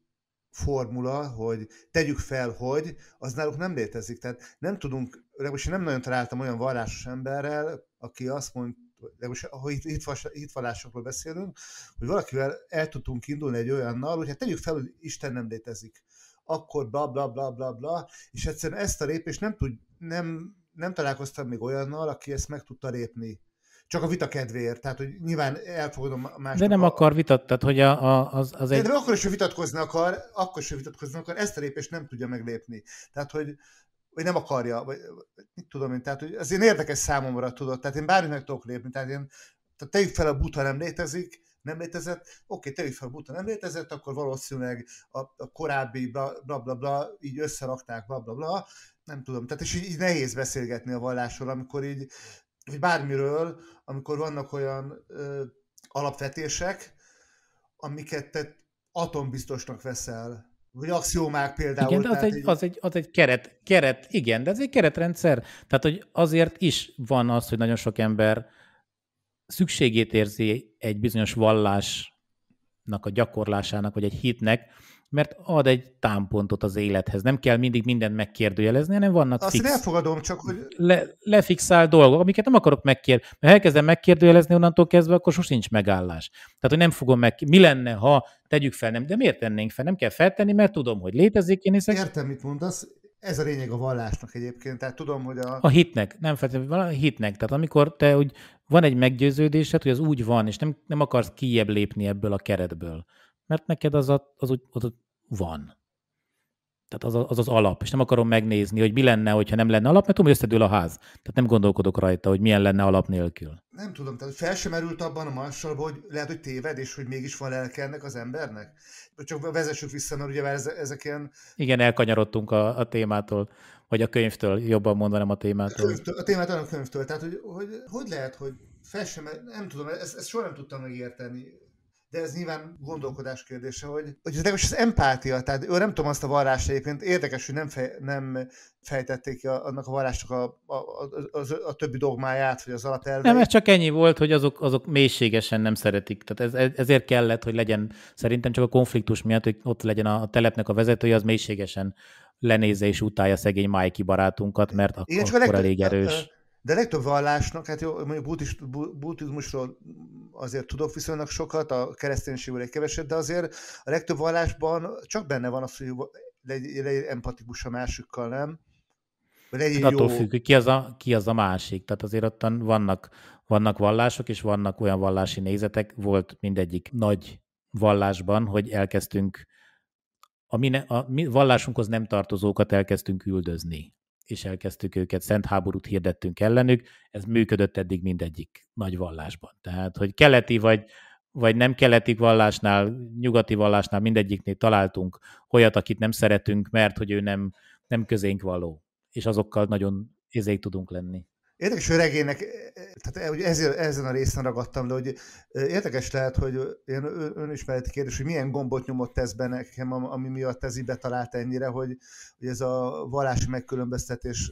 formula, hogy tegyük fel, hogy, az náluk nem létezik. Tehát nem tudunk, legalábbis én nem nagyon találtam olyan vallásos emberrel, aki azt mondta, legalábbis ahogy itt, vallásokról beszélünk, hogy valakivel el tudtunk indulni egy olyannal, hogy hát tegyük fel, hogy Isten nem létezik akkor bla bla bla bla bla, és egyszerűen ezt a lépést nem tud, nem, nem találkoztam még olyannal, aki ezt meg tudta lépni. Csak a vita kedvéért, tehát hogy nyilván elfogadom a másik. De nem a... akar vitat, tehát hogy a, a, az, az egy... De, de akkor is, hogy vitatkozni akar, akkor is, hogy vitatkozni akar, ezt a lépést nem tudja meglépni. Tehát, hogy vagy nem akarja, vagy mit tudom én, tehát hogy az én érdekes számomra tudod, tehát én bármit meg tudok lépni, tehát én tehát tegyük fel a buta nem létezik, nem létezett, oké, te tegyük fel, Buta nem létezett, akkor valószínűleg a, a korábbi bla, bla, bla, bla, így összerakták, bla, bla, bla, nem tudom, tehát és így, így nehéz beszélgetni a vallásról, amikor így, vagy bármiről, amikor vannak olyan ö, alapvetések, amiket te atombiztosnak veszel, vagy axiómák például. Igen, de az, egy, egy... Az, egy, az egy keret, keret, igen, de ez egy keretrendszer. Tehát, hogy azért is van az, hogy nagyon sok ember szükségét érzi egy bizonyos vallásnak a gyakorlásának, vagy egy hitnek, mert ad egy támpontot az élethez. Nem kell mindig mindent megkérdőjelezni, hanem vannak Azt fix, elfogadom, csak hogy... Le, lefixál dolgok, amiket nem akarok megkérdezni. Mert ha elkezdem megkérdőjelezni onnantól kezdve, akkor nincs megállás. Tehát, hogy nem fogom meg... Mi lenne, ha tegyük fel? Nem, de miért tennénk fel? Nem kell feltenni, mert tudom, hogy létezik, én Értem, mit mondasz, ez a lényeg a vallásnak egyébként, tehát tudom, hogy a... A hitnek, nem feltétlenül, a hitnek. Tehát amikor te úgy van egy meggyőződésed, hogy az úgy van, és nem, nem akarsz kiebb lépni ebből a keretből, mert neked az, a, az úgy az ott van. Tehát az, az az alap, és nem akarom megnézni, hogy mi lenne, hogyha nem lenne alap, mert tudom, hogy összedől a ház. Tehát nem gondolkodok rajta, hogy milyen lenne alap nélkül. Nem tudom, tehát fel sem merült abban a marsalban, hogy lehet, hogy téved, és hogy mégis van lelke ennek az embernek. Csak vezessük vissza, mert ugye ezek ilyen... Igen, elkanyarodtunk a, a témától, vagy a könyvtől, jobban mondanám a témától. A, témát a témától, a könyvtől. Tehát, hogy, hogy, hogy lehet, hogy fel sem, nem tudom, ezt, ezt soha nem tudtam megérteni de ez nyilván gondolkodás kérdése, hogy, hogy ez az empátia, tehát ő nem tudom azt a vallást egyébként, érdekes, hogy nem, fej, nem fejtették ki a, annak a vallásnak a, a, a, a, a többi dogmáját, vagy az alapelveit. Nem, ez csak ennyi volt, hogy azok, azok mélységesen nem szeretik. Tehát ez, ezért kellett, hogy legyen, szerintem csak a konfliktus miatt, hogy ott legyen a, a telepnek a vezetője, az mélységesen lenézze és utálja szegény Mikey barátunkat, mert Igen, akkor, a leg... elég erős. De a legtöbb vallásnak, hát jó, mondjuk buddhizmusról azért tudok viszonylag sokat, a kereszténységből egy keveset, de azért a legtöbb vallásban csak benne van az, hogy legyél legy empatikus a másikkal, nem? Legyél hát jó... függ, hogy ki az, a, ki az a másik. Tehát azért ott vannak, vannak vallások, és vannak olyan vallási nézetek, volt mindegyik nagy vallásban, hogy elkezdtünk a mi, ne, a mi vallásunkhoz nem tartozókat elkezdtünk üldözni és elkezdtük őket, szent háborút hirdettünk ellenük, ez működött eddig mindegyik nagy vallásban. Tehát, hogy keleti vagy, vagy nem keleti vallásnál, nyugati vallásnál mindegyiknél találtunk olyat, akit nem szeretünk, mert hogy ő nem, nem közénk való, és azokkal nagyon ezért tudunk lenni. Érdekes, hogy regénynek, e, e, tehát e, hogy ezért, ezen a részen ragadtam le, hogy érdekes lehet, hogy ilyen önismereti kérdés, hogy milyen gombot nyomott ez be nekem, ami miatt ez így betalált ennyire, hogy, hogy ez a vallási megkülönböztetés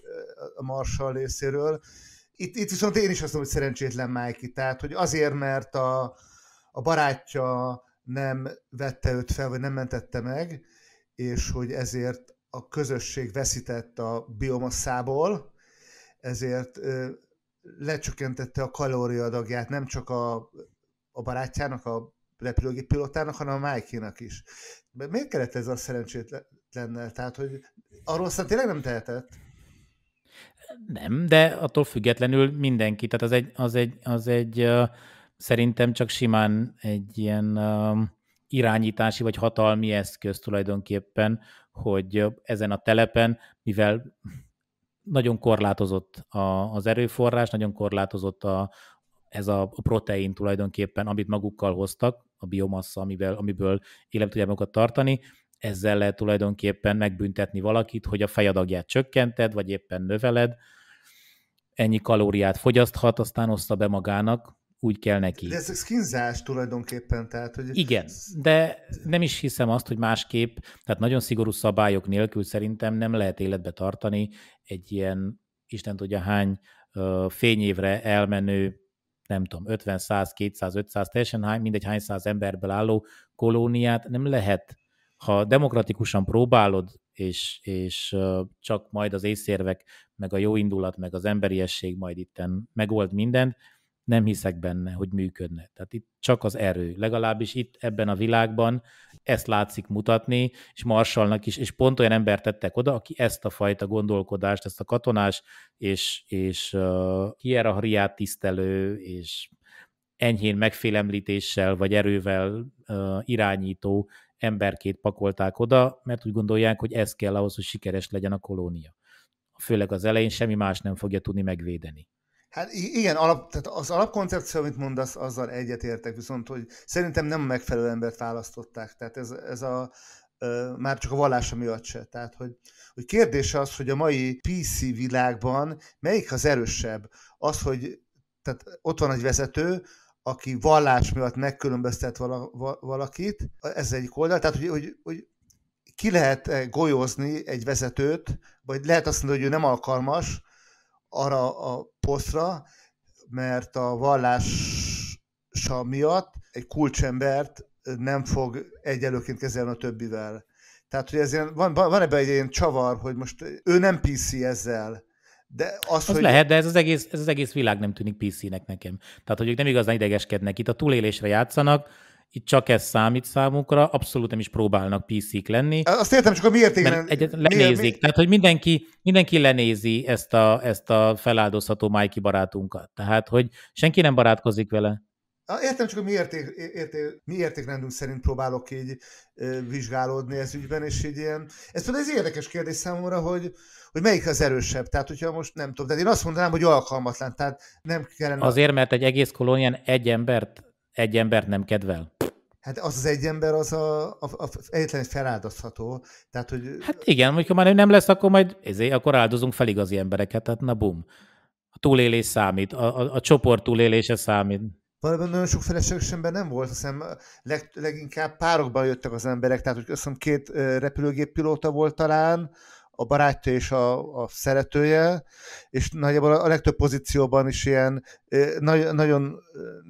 a Marshall részéről. Itt, itt viszont én is azt mondom, hogy szerencsétlen Mikey, tehát hogy azért, mert a, a barátja nem vette őt fel, vagy nem mentette meg, és hogy ezért a közösség veszített a biomaszából, ezért lecsökkentette a kalóriadagját nem csak a, a barátjának, a repülőgép pilotának, hanem a mike is. De miért kellett ez a szerencsétlennel? Tehát, hogy arról aztán tényleg nem tehetett? Nem, de attól függetlenül mindenki. Tehát az egy, az egy, az egy szerintem csak simán egy ilyen irányítási vagy hatalmi eszköz tulajdonképpen, hogy ezen a telepen, mivel nagyon korlátozott a, az erőforrás, nagyon korlátozott a, ez a protein tulajdonképpen, amit magukkal hoztak, a biomassa, amivel, amiből életben tudják magukat tartani, ezzel lehet tulajdonképpen megbüntetni valakit, hogy a fejadagját csökkented, vagy éppen növeled, ennyi kalóriát fogyaszthat, aztán oszta be magának, úgy kell neki. De ez skinzás tulajdonképpen, tehát hogy... Igen, de nem is hiszem azt, hogy másképp, tehát nagyon szigorú szabályok nélkül szerintem nem lehet életbe tartani egy ilyen, Isten tudja hány fényévre elmenő, nem tudom, 50, 100, 200, 500, teljesen hány, mindegy hány száz emberből álló kolóniát nem lehet, ha demokratikusan próbálod, és, és csak majd az észérvek, meg a jó indulat, meg az emberiesség majd itten megold mindent, nem hiszek benne, hogy működne. Tehát itt csak az erő, legalábbis itt ebben a világban ezt látszik mutatni, és Marsalnak is, és pont olyan embert tettek oda, aki ezt a fajta gondolkodást, ezt a katonás és, és uh, hierarhiát tisztelő, és enyhén megfélemlítéssel vagy erővel uh, irányító emberkét pakolták oda, mert úgy gondolják, hogy ez kell ahhoz, hogy sikeres legyen a kolónia. Főleg az elején semmi más nem fogja tudni megvédeni. Hát igen, alap, tehát az alapkoncepció, amit mondasz, azzal egyetértek, viszont hogy szerintem nem megfelelő embert választották. Tehát ez, ez a, már csak a vallása miatt se. Tehát, hogy, hogy kérdés az, hogy a mai PC világban melyik az erősebb? Az, hogy tehát ott van egy vezető, aki vallás miatt megkülönböztet vala, valakit, ez egyik oldal, tehát hogy, hogy, hogy ki lehet golyozni egy vezetőt, vagy lehet azt mondani, hogy ő nem alkalmas, arra a posztra, mert a vallása miatt egy kulcsembert nem fog egyelőként kezelni a többivel. Tehát, hogy ez ilyen, van, van ebben egy ilyen csavar, hogy most ő nem PC ezzel, de az, az hogy... lehet, de ez az, egész, ez az egész világ nem tűnik PC-nek nekem. Tehát, hogy ők nem igazán idegeskednek. Itt a túlélésre játszanak, itt csak ez számít számukra, abszolút nem is próbálnak PC-k lenni. Azt értem, csak akkor miért én... Egyet, lenézik, miért, tehát hogy mindenki, mindenki lenézi ezt a, ezt a feláldozható Mikey barátunkat. Tehát, hogy senki nem barátkozik vele. Értem csak, hogy mi, érték, érték, mi értékrendünk szerint próbálok így vizsgálódni ez ügyben, és így ilyen... Ez tudod, ez érdekes kérdés számomra, hogy, hogy melyik az erősebb. Tehát, hogyha most nem tudom, de én azt mondanám, hogy alkalmatlan, tehát nem kellene... Azért, mert egy egész kolónián egy embert, egy embert nem kedvel. Hát az az egy ember az a, a, a egyetlen feláldozható. Tehát, hogy... Hát igen, hogyha már nem lesz, akkor majd ezért, akkor áldozunk fel igazi embereket, tehát na bum. A túlélés számít, a, a, a csoport túlélése számít. Valóban nagyon sok feleséges ember nem volt, hiszem leg, leginkább párokban jöttek az emberek, tehát hogy azt hiszem két repülőgép pilóta volt talán, a barátja és a, a szeretője, és nagyjából a legtöbb pozícióban is ilyen nagy, nagyon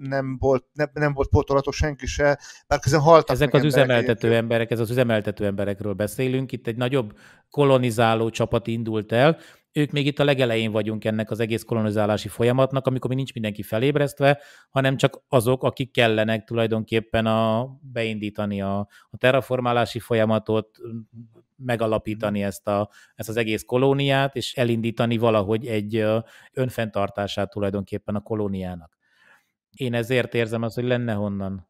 nem volt, nem, nem volt pótolható senki se, bár közben haltak Ezek az emberek üzemeltető egyébként. emberek, ez az üzemeltető emberekről beszélünk, itt egy nagyobb kolonizáló csapat indult el, ők még itt a legelején vagyunk ennek az egész kolonizálási folyamatnak, amikor még nincs mindenki felébresztve, hanem csak azok, akik kellenek tulajdonképpen a, beindítani a, a terraformálási folyamatot, megalapítani mhm. ezt, a, ezt az egész kolóniát, és elindítani valahogy egy önfenntartását tulajdonképpen a kolóniának. Én ezért érzem azt, hogy lenne honnan.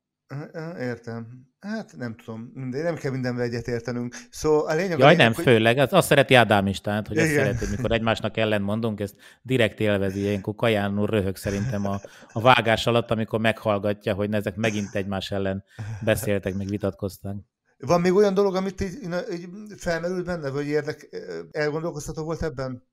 Értem. Hát nem tudom, de nem kell mindenbe egyetértenünk. Szóval a lényeg, Jaj, a lényeg, nem, hogy... főleg, azt, az szereti Ádám is, tehát, hogy Igen. azt szereti, mikor egymásnak ellen mondunk, ezt direkt élvezi, ilyenkor Kaján úr röhög szerintem a, a vágás alatt, amikor meghallgatja, hogy ezek megint egymás ellen beszéltek, meg vitatkoztak. Van még olyan dolog, amit így, így felmerült benne, vagy érdek, eh, elgondolkoztató volt ebben?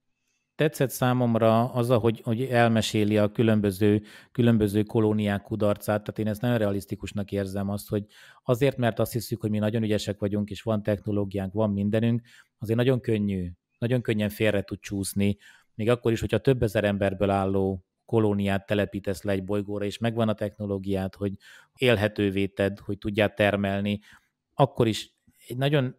tetszett számomra az, ahogy, hogy elmeséli a különböző, különböző kolóniák kudarcát, tehát én ezt nagyon realisztikusnak érzem azt, hogy azért, mert azt hiszük, hogy mi nagyon ügyesek vagyunk, és van technológiánk, van mindenünk, azért nagyon könnyű, nagyon könnyen félre tud csúszni, még akkor is, hogyha több ezer emberből álló kolóniát telepítesz le egy bolygóra, és megvan a technológiát, hogy élhetővé tedd, hogy tudjál termelni, akkor is egy nagyon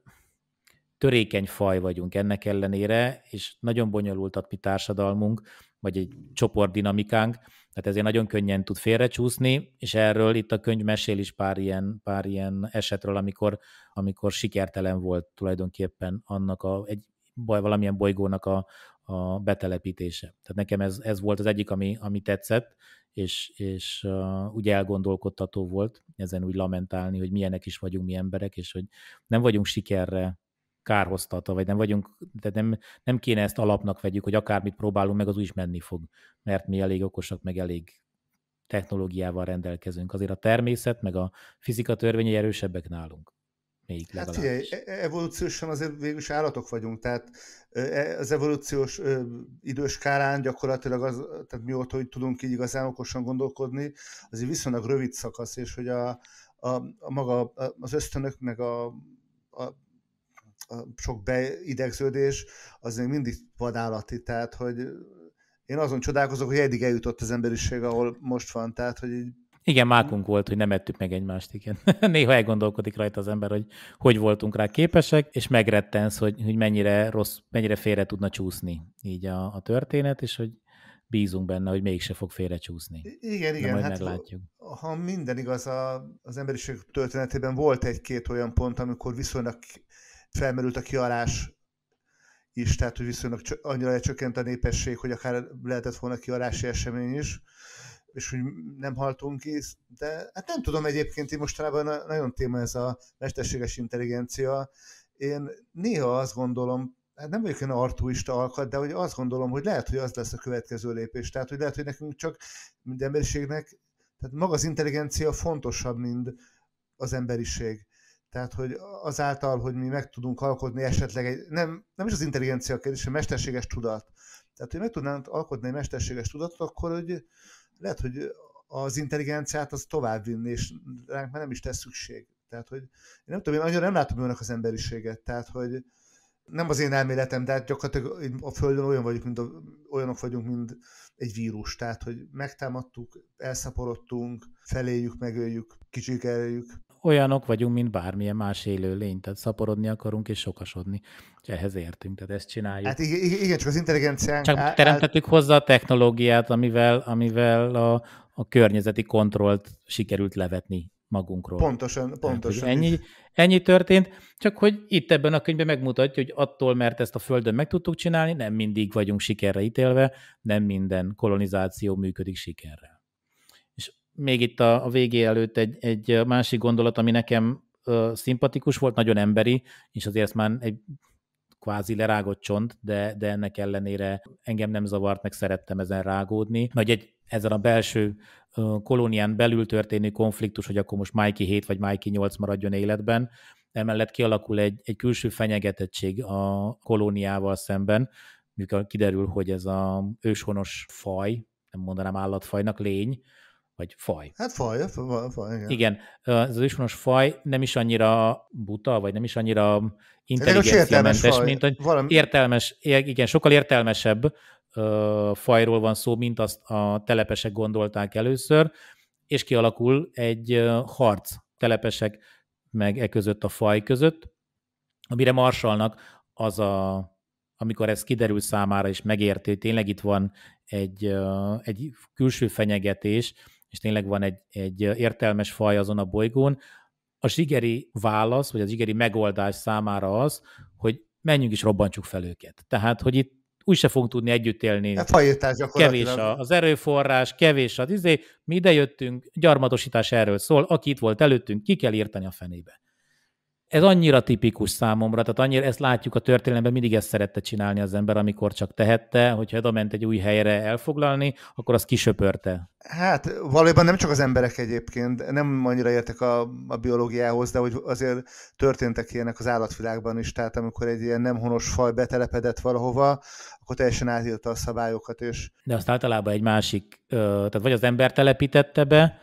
törékeny faj vagyunk ennek ellenére, és nagyon bonyolult, a mi társadalmunk, vagy egy csoportdinamikánk, tehát ezért nagyon könnyen tud félrecsúszni, és erről itt a könyv mesél is pár ilyen, pár ilyen esetről, amikor, amikor sikertelen volt tulajdonképpen annak a, egy, valamilyen bolygónak a, a betelepítése. Tehát nekem ez, ez volt az egyik, ami, ami tetszett, és, és uh, úgy elgondolkodtató volt ezen úgy lamentálni, hogy milyenek is vagyunk mi emberek, és hogy nem vagyunk sikerre kárhoztatva, vagy nem vagyunk, de nem, nem kéne ezt alapnak vegyük, hogy akármit próbálunk meg, az úgy is menni fog, mert mi elég okosak, meg elég technológiával rendelkezünk. Azért a természet, meg a fizika törvényei erősebbek nálunk. Még hát ilyen, e-, e-, evolúciósan azért végülis állatok vagyunk, tehát e, az evolúciós időskárán gyakorlatilag az, tehát mióta, hogy tudunk így igazán okosan gondolkodni, az egy viszonylag rövid szakasz, és hogy a, a, a maga az ösztönök, meg a, a a sok beidegződés az még mindig vadállati, tehát hogy én azon csodálkozok, hogy eddig eljutott az emberiség, ahol most van, tehát hogy így igen, mákunk volt, hogy nem ettük meg egymást, igen. Néha elgondolkodik rajta az ember, hogy hogy voltunk rá képesek, és megrettensz, hogy, hogy mennyire rossz, mennyire félre tudna csúszni így a, a történet, és hogy bízunk benne, hogy mégse fog csúszni. Igen, igen. Majd hát meglátjuk. Ha minden igaz, a, az emberiség történetében volt egy-két olyan pont, amikor viszonylag felmerült a kiarás is, tehát hogy viszonylag annyira lecsökkent a népesség, hogy akár lehetett volna kiarási esemény is, és hogy nem haltunk ki, de hát nem tudom egyébként, így mostanában nagyon téma ez a mesterséges intelligencia. Én néha azt gondolom, hát nem vagyok olyan artuista alkat, de hogy azt gondolom, hogy lehet, hogy az lesz a következő lépés. Tehát, hogy lehet, hogy nekünk csak minden emberiségnek, tehát maga az intelligencia fontosabb, mint az emberiség. Tehát, hogy azáltal, hogy mi meg tudunk alkotni esetleg egy, nem, nem is az intelligencia kérdés, a mesterséges tudat. Tehát, hogy meg tudnánk alkotni egy mesterséges tudatot, akkor hogy lehet, hogy az intelligenciát az továbbvinni, és ránk már nem is tesz szükség. Tehát, hogy én nem tudom, én annyira nem látom önök az emberiséget. Tehát, hogy nem az én elméletem, de hát gyakorlatilag a Földön olyan vagyunk, mint a, olyanok vagyunk, mint egy vírus. Tehát, hogy megtámadtuk, elszaporodtunk, feléjük, megöljük, kicsikerjük olyanok vagyunk, mint bármilyen más lény, tehát szaporodni akarunk és sokasodni, és ehhez értünk, tehát ezt csináljuk. Hát igen, csak az intelligencia. Csak teremtettük hozzá a technológiát, amivel, amivel a, a környezeti kontrollt sikerült levetni magunkról. Pontosan, hát, pontosan. Tehát, ennyi, ennyi történt, csak hogy itt ebben a könyvben megmutatja, hogy attól, mert ezt a Földön meg tudtuk csinálni, nem mindig vagyunk sikerre ítélve, nem minden kolonizáció működik sikerre még itt a, a végé előtt egy, egy másik gondolat, ami nekem ö, szimpatikus volt, nagyon emberi, és azért ezt már egy kvázi lerágott csont, de, de ennek ellenére engem nem zavart, meg szerettem ezen rágódni. Nagy egy ezen a belső kolónián belül történő konfliktus, hogy akkor most Mikey 7 vagy Mikey 8 maradjon életben, emellett kialakul egy, egy külső fenyegetettség a kolóniával szemben, mikor kiderül, hogy ez a őshonos faj, nem mondanám állatfajnak, lény, vagy faj. Hát faj, faj, faj igen. Igen, az őshonos faj nem is annyira buta, vagy nem is annyira intelligenciamentes, mint hogy valami... értelmes, igen, sokkal értelmesebb ö, fajról van szó, mint azt a telepesek gondolták először, és kialakul egy harc telepesek meg e között a faj között, amire marsalnak az a, amikor ez kiderül számára és megérti, tényleg itt van egy, egy külső fenyegetés, és tényleg van egy, egy értelmes faj azon a bolygón, a zsigeri válasz, vagy a zsigeri megoldás számára az, hogy menjünk is robbantsuk fel őket. Tehát, hogy itt úgy se fogunk tudni együtt élni. Hát a Kevés az erőforrás, kevés az izé, mi idejöttünk gyarmatosítás erről szól, aki itt volt előttünk, ki kell írtani a fenébe ez annyira tipikus számomra, tehát annyira ezt látjuk a történelemben, mindig ezt szerette csinálni az ember, amikor csak tehette, hogyha oda ment egy új helyre elfoglalni, akkor az kisöpörte. Hát valójában nem csak az emberek egyébként, nem annyira értek a, a biológiához, de hogy azért történtek ilyenek az állatvilágban is, tehát amikor egy ilyen nem honos faj betelepedett valahova, akkor teljesen átírta a szabályokat. És... De azt általában egy másik, tehát vagy az ember telepítette be,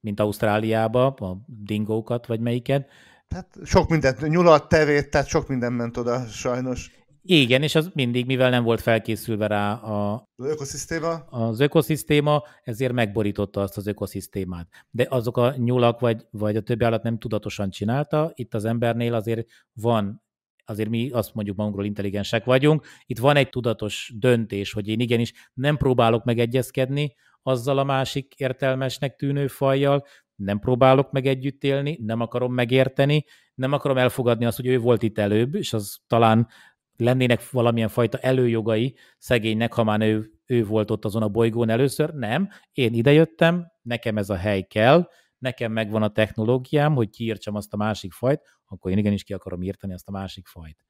mint Ausztráliába, a dingókat, vagy melyiket, tehát sok mindent, nyulat, tevét, tehát sok minden ment oda sajnos. Igen, és az mindig, mivel nem volt felkészülve rá a, az ökoszisztéma, az ökoszisztéma ezért megborította azt az ökoszisztémát. De azok a nyulak vagy, vagy a többi állat nem tudatosan csinálta, itt az embernél azért van azért mi azt mondjuk magunkról intelligensek vagyunk, itt van egy tudatos döntés, hogy én igenis nem próbálok megegyezkedni azzal a másik értelmesnek tűnő fajjal, nem próbálok meg együtt élni, nem akarom megérteni, nem akarom elfogadni azt, hogy ő volt itt előbb, és az talán lennének valamilyen fajta előjogai szegénynek, ha már ő, ő volt ott azon a bolygón először. Nem, én idejöttem, nekem ez a hely kell, nekem megvan a technológiám, hogy kiírtsam azt a másik fajt, akkor én igenis ki akarom írtani azt a másik fajt.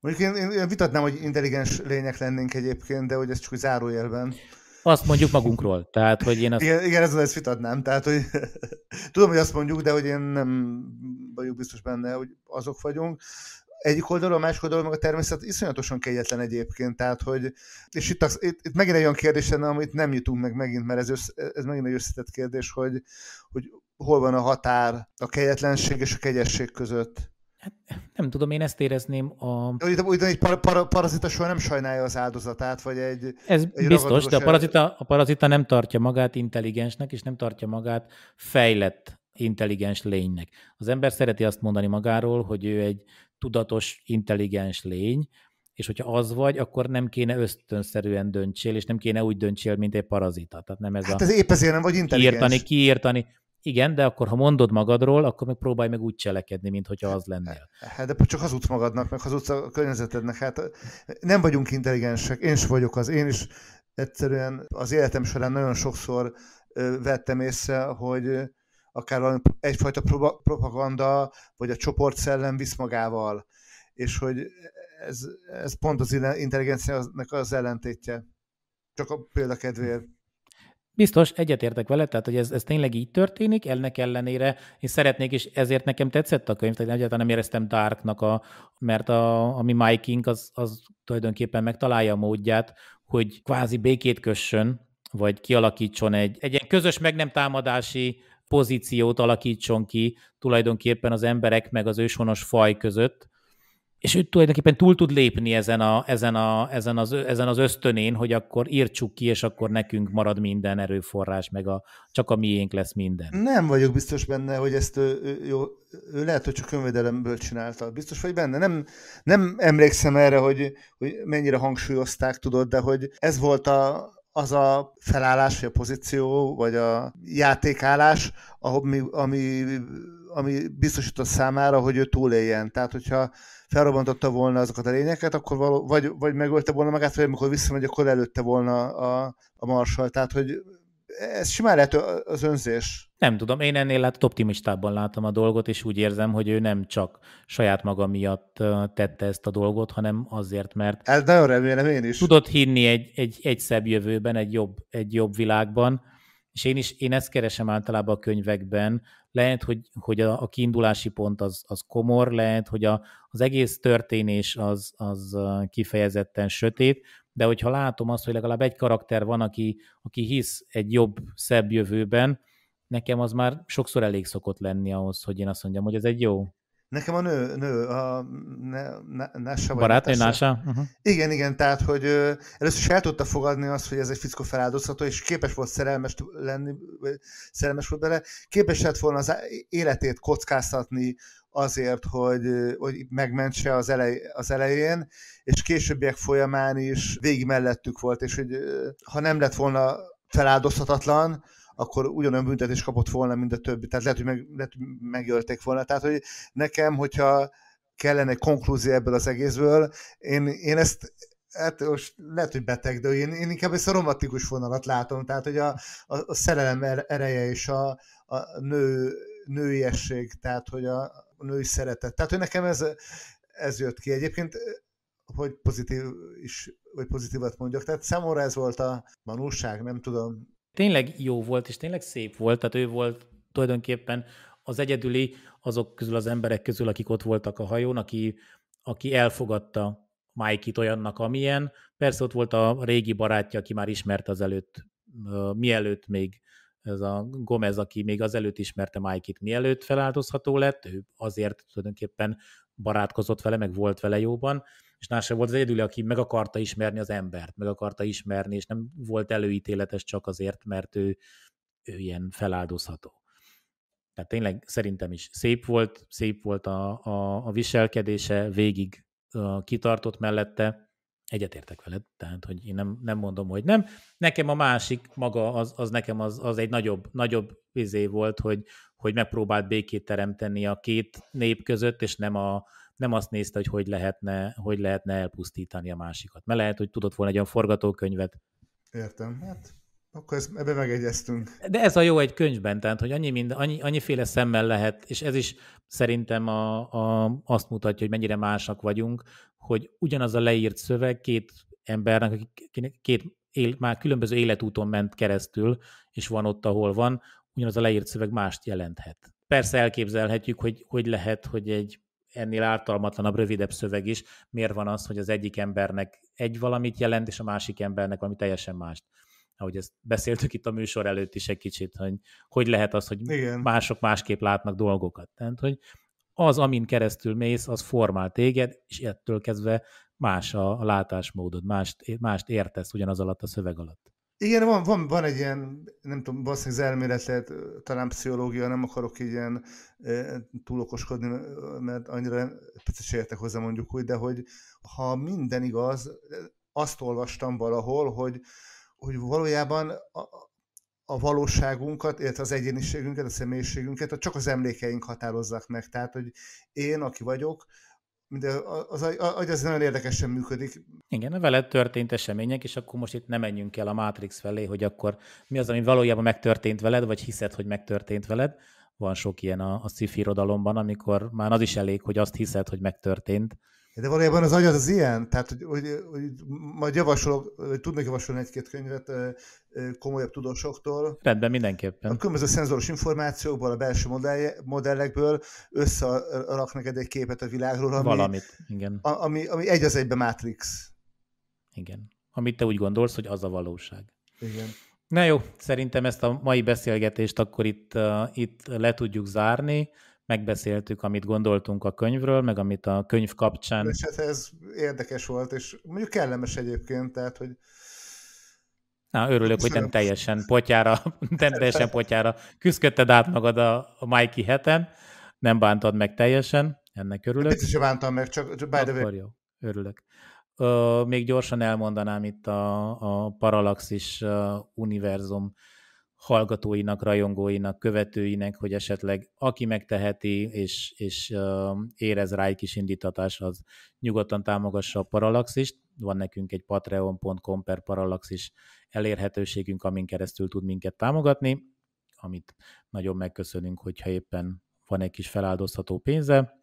Mondjuk én, én vitatnám, hogy intelligens lények lennénk egyébként, de hogy ez csak zárójelben. Azt mondjuk magunkról. Tehát, hogy én azt... Igen, igen ezzel ezt vitatnám. Tehát, hogy tudom, hogy azt mondjuk, de hogy én nem vagyok biztos benne, hogy azok vagyunk egyik oldalról, a másik oldalról meg a természet iszonyatosan kegyetlen egyébként, tehát hogy, és itt, az, itt, itt megint egy olyan kérdés lenne, amit nem jutunk meg megint, mert ez, össz, ez megint egy összetett kérdés, hogy, hogy hol van a határ a kegyetlenség és a kegyesség között. Hát nem tudom, én ezt érezném a... úgy, egy par- par- parazita soha nem sajnálja az áldozatát, vagy egy... Ez egy biztos, de a parazita, a parazita nem tartja magát intelligensnek, és nem tartja magát fejlett intelligens lénynek. Az ember szereti azt mondani magáról, hogy ő egy tudatos, intelligens lény, és hogyha az vagy, akkor nem kéne ösztönszerűen döntsél, és nem kéne úgy döntsél, mint egy parazita. Tehát nem ez hát ez a... épp ezért nem vagy intelligens. Kiírtani, kiírtani. Igen, de akkor ha mondod magadról, akkor meg próbálj meg úgy cselekedni, mint hogyha az lennél. Hát de csak hazudsz magadnak, meg hazudsz a környezetednek. Hát nem vagyunk intelligensek, én is vagyok az, én is egyszerűen az életem során nagyon sokszor vettem észre, hogy akár valami egyfajta propaganda, vagy a csoportszellem visz magával, és hogy ez, ez pont az intelligenciának az ellentétje. Csak a példakedvéért. Biztos, egyetértek vele, tehát hogy ez, ez tényleg így történik, ennek ellenére én szeretnék, és ezért nekem tetszett a könyv, tehát egyáltalán nem éreztem Darknak, a, mert a, ami Mike King, az, az tulajdonképpen megtalálja a módját, hogy kvázi békét kössön, vagy kialakítson egy, egy ilyen közös meg nem támadási pozíciót alakítson ki tulajdonképpen az emberek meg az őshonos faj között, és ő tulajdonképpen túl tud lépni ezen, a, ezen, a, ezen, az, ezen az ösztönén, hogy akkor írtsuk ki, és akkor nekünk marad minden erőforrás, meg a, csak a miénk lesz minden. Nem vagyok biztos benne, hogy ezt ő, jó, ő lehet, hogy csak önvédelemből csinálta. Biztos vagy benne. Nem, nem emlékszem erre, hogy, hogy mennyire hangsúlyozták, tudod, de hogy ez volt a, az a felállás, vagy a pozíció, vagy a játékállás, ami, ami, ami biztosított számára, hogy ő túléljen. Tehát, hogyha felrobbantotta volna azokat a lényeket, akkor való, vagy, vagy megölte volna magát, vagy amikor visszamegy, akkor előtte volna a, a marsal. Tehát, hogy ez simán lehet az önzés. Nem tudom, én ennél lehet optimistában látom a dolgot, és úgy érzem, hogy ő nem csak saját maga miatt tette ezt a dolgot, hanem azért, mert... Ez hát nagyon remélem én is. Tudott hinni egy, egy, egy szebb jövőben, egy jobb, egy jobb világban, és én is én ezt keresem általában a könyvekben. Lehet, hogy, hogy a, a kiindulási pont az, az komor, lehet, hogy a, az egész történés az, az kifejezetten sötét, de hogyha látom azt, hogy legalább egy karakter van, aki, aki hisz egy jobb, szebb jövőben, nekem az már sokszor elég szokott lenni ahhoz, hogy én azt mondjam, hogy ez egy jó. Nekem a nő, nő a Nása. vagy Barátnő Nasa? Uh-huh. Mhm. Igen, igen, tehát, hogy ö, először is el tudta fogadni azt, hogy ez egy fickó feláldozható, és képes volt szerelmes lenni, szerelmes volt bele, képes lett volna az életét kockáztatni, azért, hogy, hogy megmentse az, elej, az elején, és későbbiek folyamán is végig mellettük volt, és hogy ha nem lett volna feláldozhatatlan, akkor ugyanolyan büntetés kapott volna, mint a többi. Tehát lehet, hogy, meg, lehet, hogy megölték volna. Tehát, hogy nekem, hogyha kellene egy konklúzió ebből az egészből, én, én ezt hát most lehet, hogy beteg, de én, én inkább ezt a romantikus vonalat látom, tehát hogy a, a, a szerelem er-, ereje és a, a nő, nőiesség, tehát hogy a, nő is szeretett. Tehát, hogy nekem ez, ez jött ki. Egyébként, hogy pozitív is, vagy pozitívat mondjak, tehát számomra ez volt a manúság, nem tudom. Tényleg jó volt, és tényleg szép volt, tehát ő volt tulajdonképpen az egyedüli azok közül az emberek közül, akik ott voltak a hajón, aki, aki elfogadta Mike-it olyannak, amilyen. Persze ott volt a régi barátja, aki már ismert az előtt, mielőtt még ez a Gomez, aki még azelőtt ismerte Mike-it, mielőtt feláldozható lett, ő azért tulajdonképpen barátkozott vele, meg volt vele jóban, és Nasser volt az egyedül, aki meg akarta ismerni az embert, meg akarta ismerni, és nem volt előítéletes csak azért, mert ő, ő ilyen feláldozható. Tehát tényleg szerintem is szép volt, szép volt a, a, a viselkedése, végig a kitartott mellette, egyetértek veled, tehát hogy én nem, nem mondom, hogy nem. Nekem a másik maga, az, az nekem az, az egy nagyobb, nagyobb vizé volt, hogy, hogy megpróbált békét teremteni a két nép között, és nem, a, nem azt nézte, hogy hogy lehetne, hogy lehetne elpusztítani a másikat. Mert lehet, hogy tudott volna egy olyan forgatókönyvet. Értem, hát akkor ezt, ebbe megegyeztünk. De ez a jó egy könyvben, tehát hogy annyi mind, annyi, annyiféle szemmel lehet, és ez is szerintem a, a, azt mutatja, hogy mennyire másak vagyunk, hogy ugyanaz a leírt szöveg két embernek, akinek két él, már különböző életúton ment keresztül, és van ott, ahol van, ugyanaz a leírt szöveg mást jelenthet. Persze elképzelhetjük, hogy, hogy lehet, hogy egy ennél ártalmatlanabb, rövidebb szöveg is, miért van az, hogy az egyik embernek egy valamit jelent, és a másik embernek valami teljesen mást. Ahogy ezt beszéltük itt a műsor előtt is egy kicsit, hogy hogy lehet az, hogy Igen. mások másképp látnak dolgokat. Tehát, hogy az, amin keresztül mész, az formál téged, és ettől kezdve más a, a látásmódod, mást, mást értesz ugyanaz alatt a szöveg alatt. Igen, van, van, van egy ilyen, nem tudom, valószínűleg az lehet, talán pszichológia, nem akarok így ilyen e, okoskodni, mert annyira picit se értek hozzá mondjuk úgy, de hogy ha minden igaz, azt olvastam valahol, hogy, hogy valójában a, a valóságunkat, illetve az egyéniségünket, a személyiségünket, csak az emlékeink határozzák meg. Tehát, hogy én, aki vagyok, de az az, az nagyon érdekesen működik. Igen, veled történt események, és akkor most itt nem menjünk el a Matrix felé, hogy akkor mi az, ami valójában megtörtént veled, vagy hiszed, hogy megtörtént veled. Van sok ilyen a, a szifirodalomban, amikor már az is elég, hogy azt hiszed, hogy megtörtént, de valójában az agyad az ilyen, tehát hogy, hogy, hogy majd javasolok, hogy tudnék javasolni egy-két könyvet komolyabb tudósoktól. Rendben, mindenképpen. A különböző szenzoros információkból, a belső modellekből összerak neked egy képet a világról. Ami, Valamit, igen. ami, ami egy az egyben Matrix. Igen. Amit te úgy gondolsz, hogy az a valóság. Igen. Na jó, szerintem ezt a mai beszélgetést akkor itt, uh, itt le tudjuk zárni megbeszéltük, amit gondoltunk a könyvről, meg amit a könyv kapcsán. És hát ez érdekes volt, és mondjuk kellemes egyébként, tehát, hogy Na, örülök, hogy nem teljesen potyára, nem teljesen potyára küzdködted át magad a, Mikey heten, nem bántad meg teljesen, ennek örülök. Biztos, hogy bántam meg, csak, csak by the way. jó, örülök. Ö, még gyorsan elmondanám itt a, a Paralaxis univerzum hallgatóinak, rajongóinak, követőinek, hogy esetleg aki megteheti és, és érez rá egy kis indítatás, az nyugodtan támogassa a Parallaxist. Van nekünk egy patreon.com per Parallaxis elérhetőségünk, amin keresztül tud minket támogatni, amit nagyon megköszönünk, hogyha éppen van egy kis feláldozható pénze.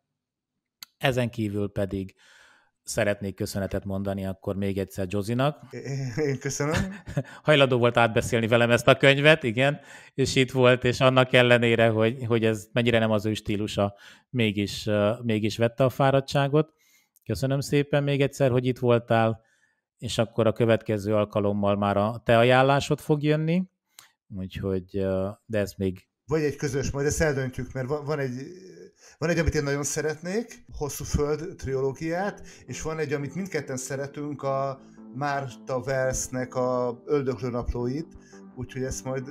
Ezen kívül pedig szeretnék köszönetet mondani akkor még egyszer Jozinak. Én köszönöm. Hajladó volt átbeszélni velem ezt a könyvet, igen, és itt volt, és annak ellenére, hogy, hogy ez mennyire nem az ő stílusa, mégis, mégis vette a fáradtságot. Köszönöm szépen még egyszer, hogy itt voltál, és akkor a következő alkalommal már a te ajánlásod fog jönni, úgyhogy, de ez még... Vagy egy közös, majd ezt eldöntjük, mert van egy van egy, amit én nagyon szeretnék, Hosszú Föld triológiát, és van egy, amit mindketten szeretünk, a Márta versnek, a Öldöklő naplóit, úgyhogy ezt majd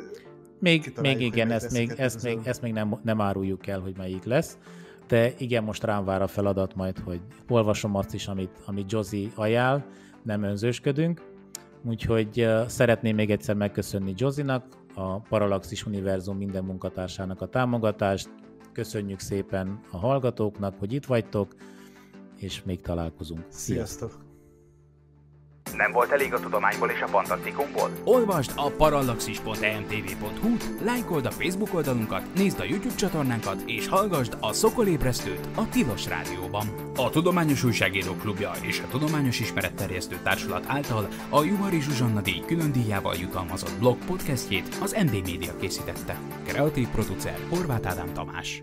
még, még igen, ezt még, ezt, még, ezt még nem, nem áruljuk el, hogy melyik lesz, de igen, most rám vár a feladat majd, hogy olvasom azt is, amit, amit Josie ajánl, nem önzősködünk, úgyhogy uh, szeretném még egyszer megköszönni Josinak, a Parallaxis Univerzum minden munkatársának a támogatást, Köszönjük szépen a hallgatóknak, hogy itt vagytok, és még találkozunk. Sziasztok! Nem volt elég a tudományból és a fantasztikumból? Olvasd a parallaxis.emtv.hu, lájkold a Facebook oldalunkat, nézd a YouTube csatornánkat, és hallgassd a Szokolébresztőt a Tilos Rádióban. A Tudományos Újságíró Klubja és a Tudományos Ismeretterjesztő Társulat által a Juhari Zsuzsanna díj külön díjával jutalmazott blog podcastjét az MD Media készítette. Kreatív producer Horváth Ádám Tamás.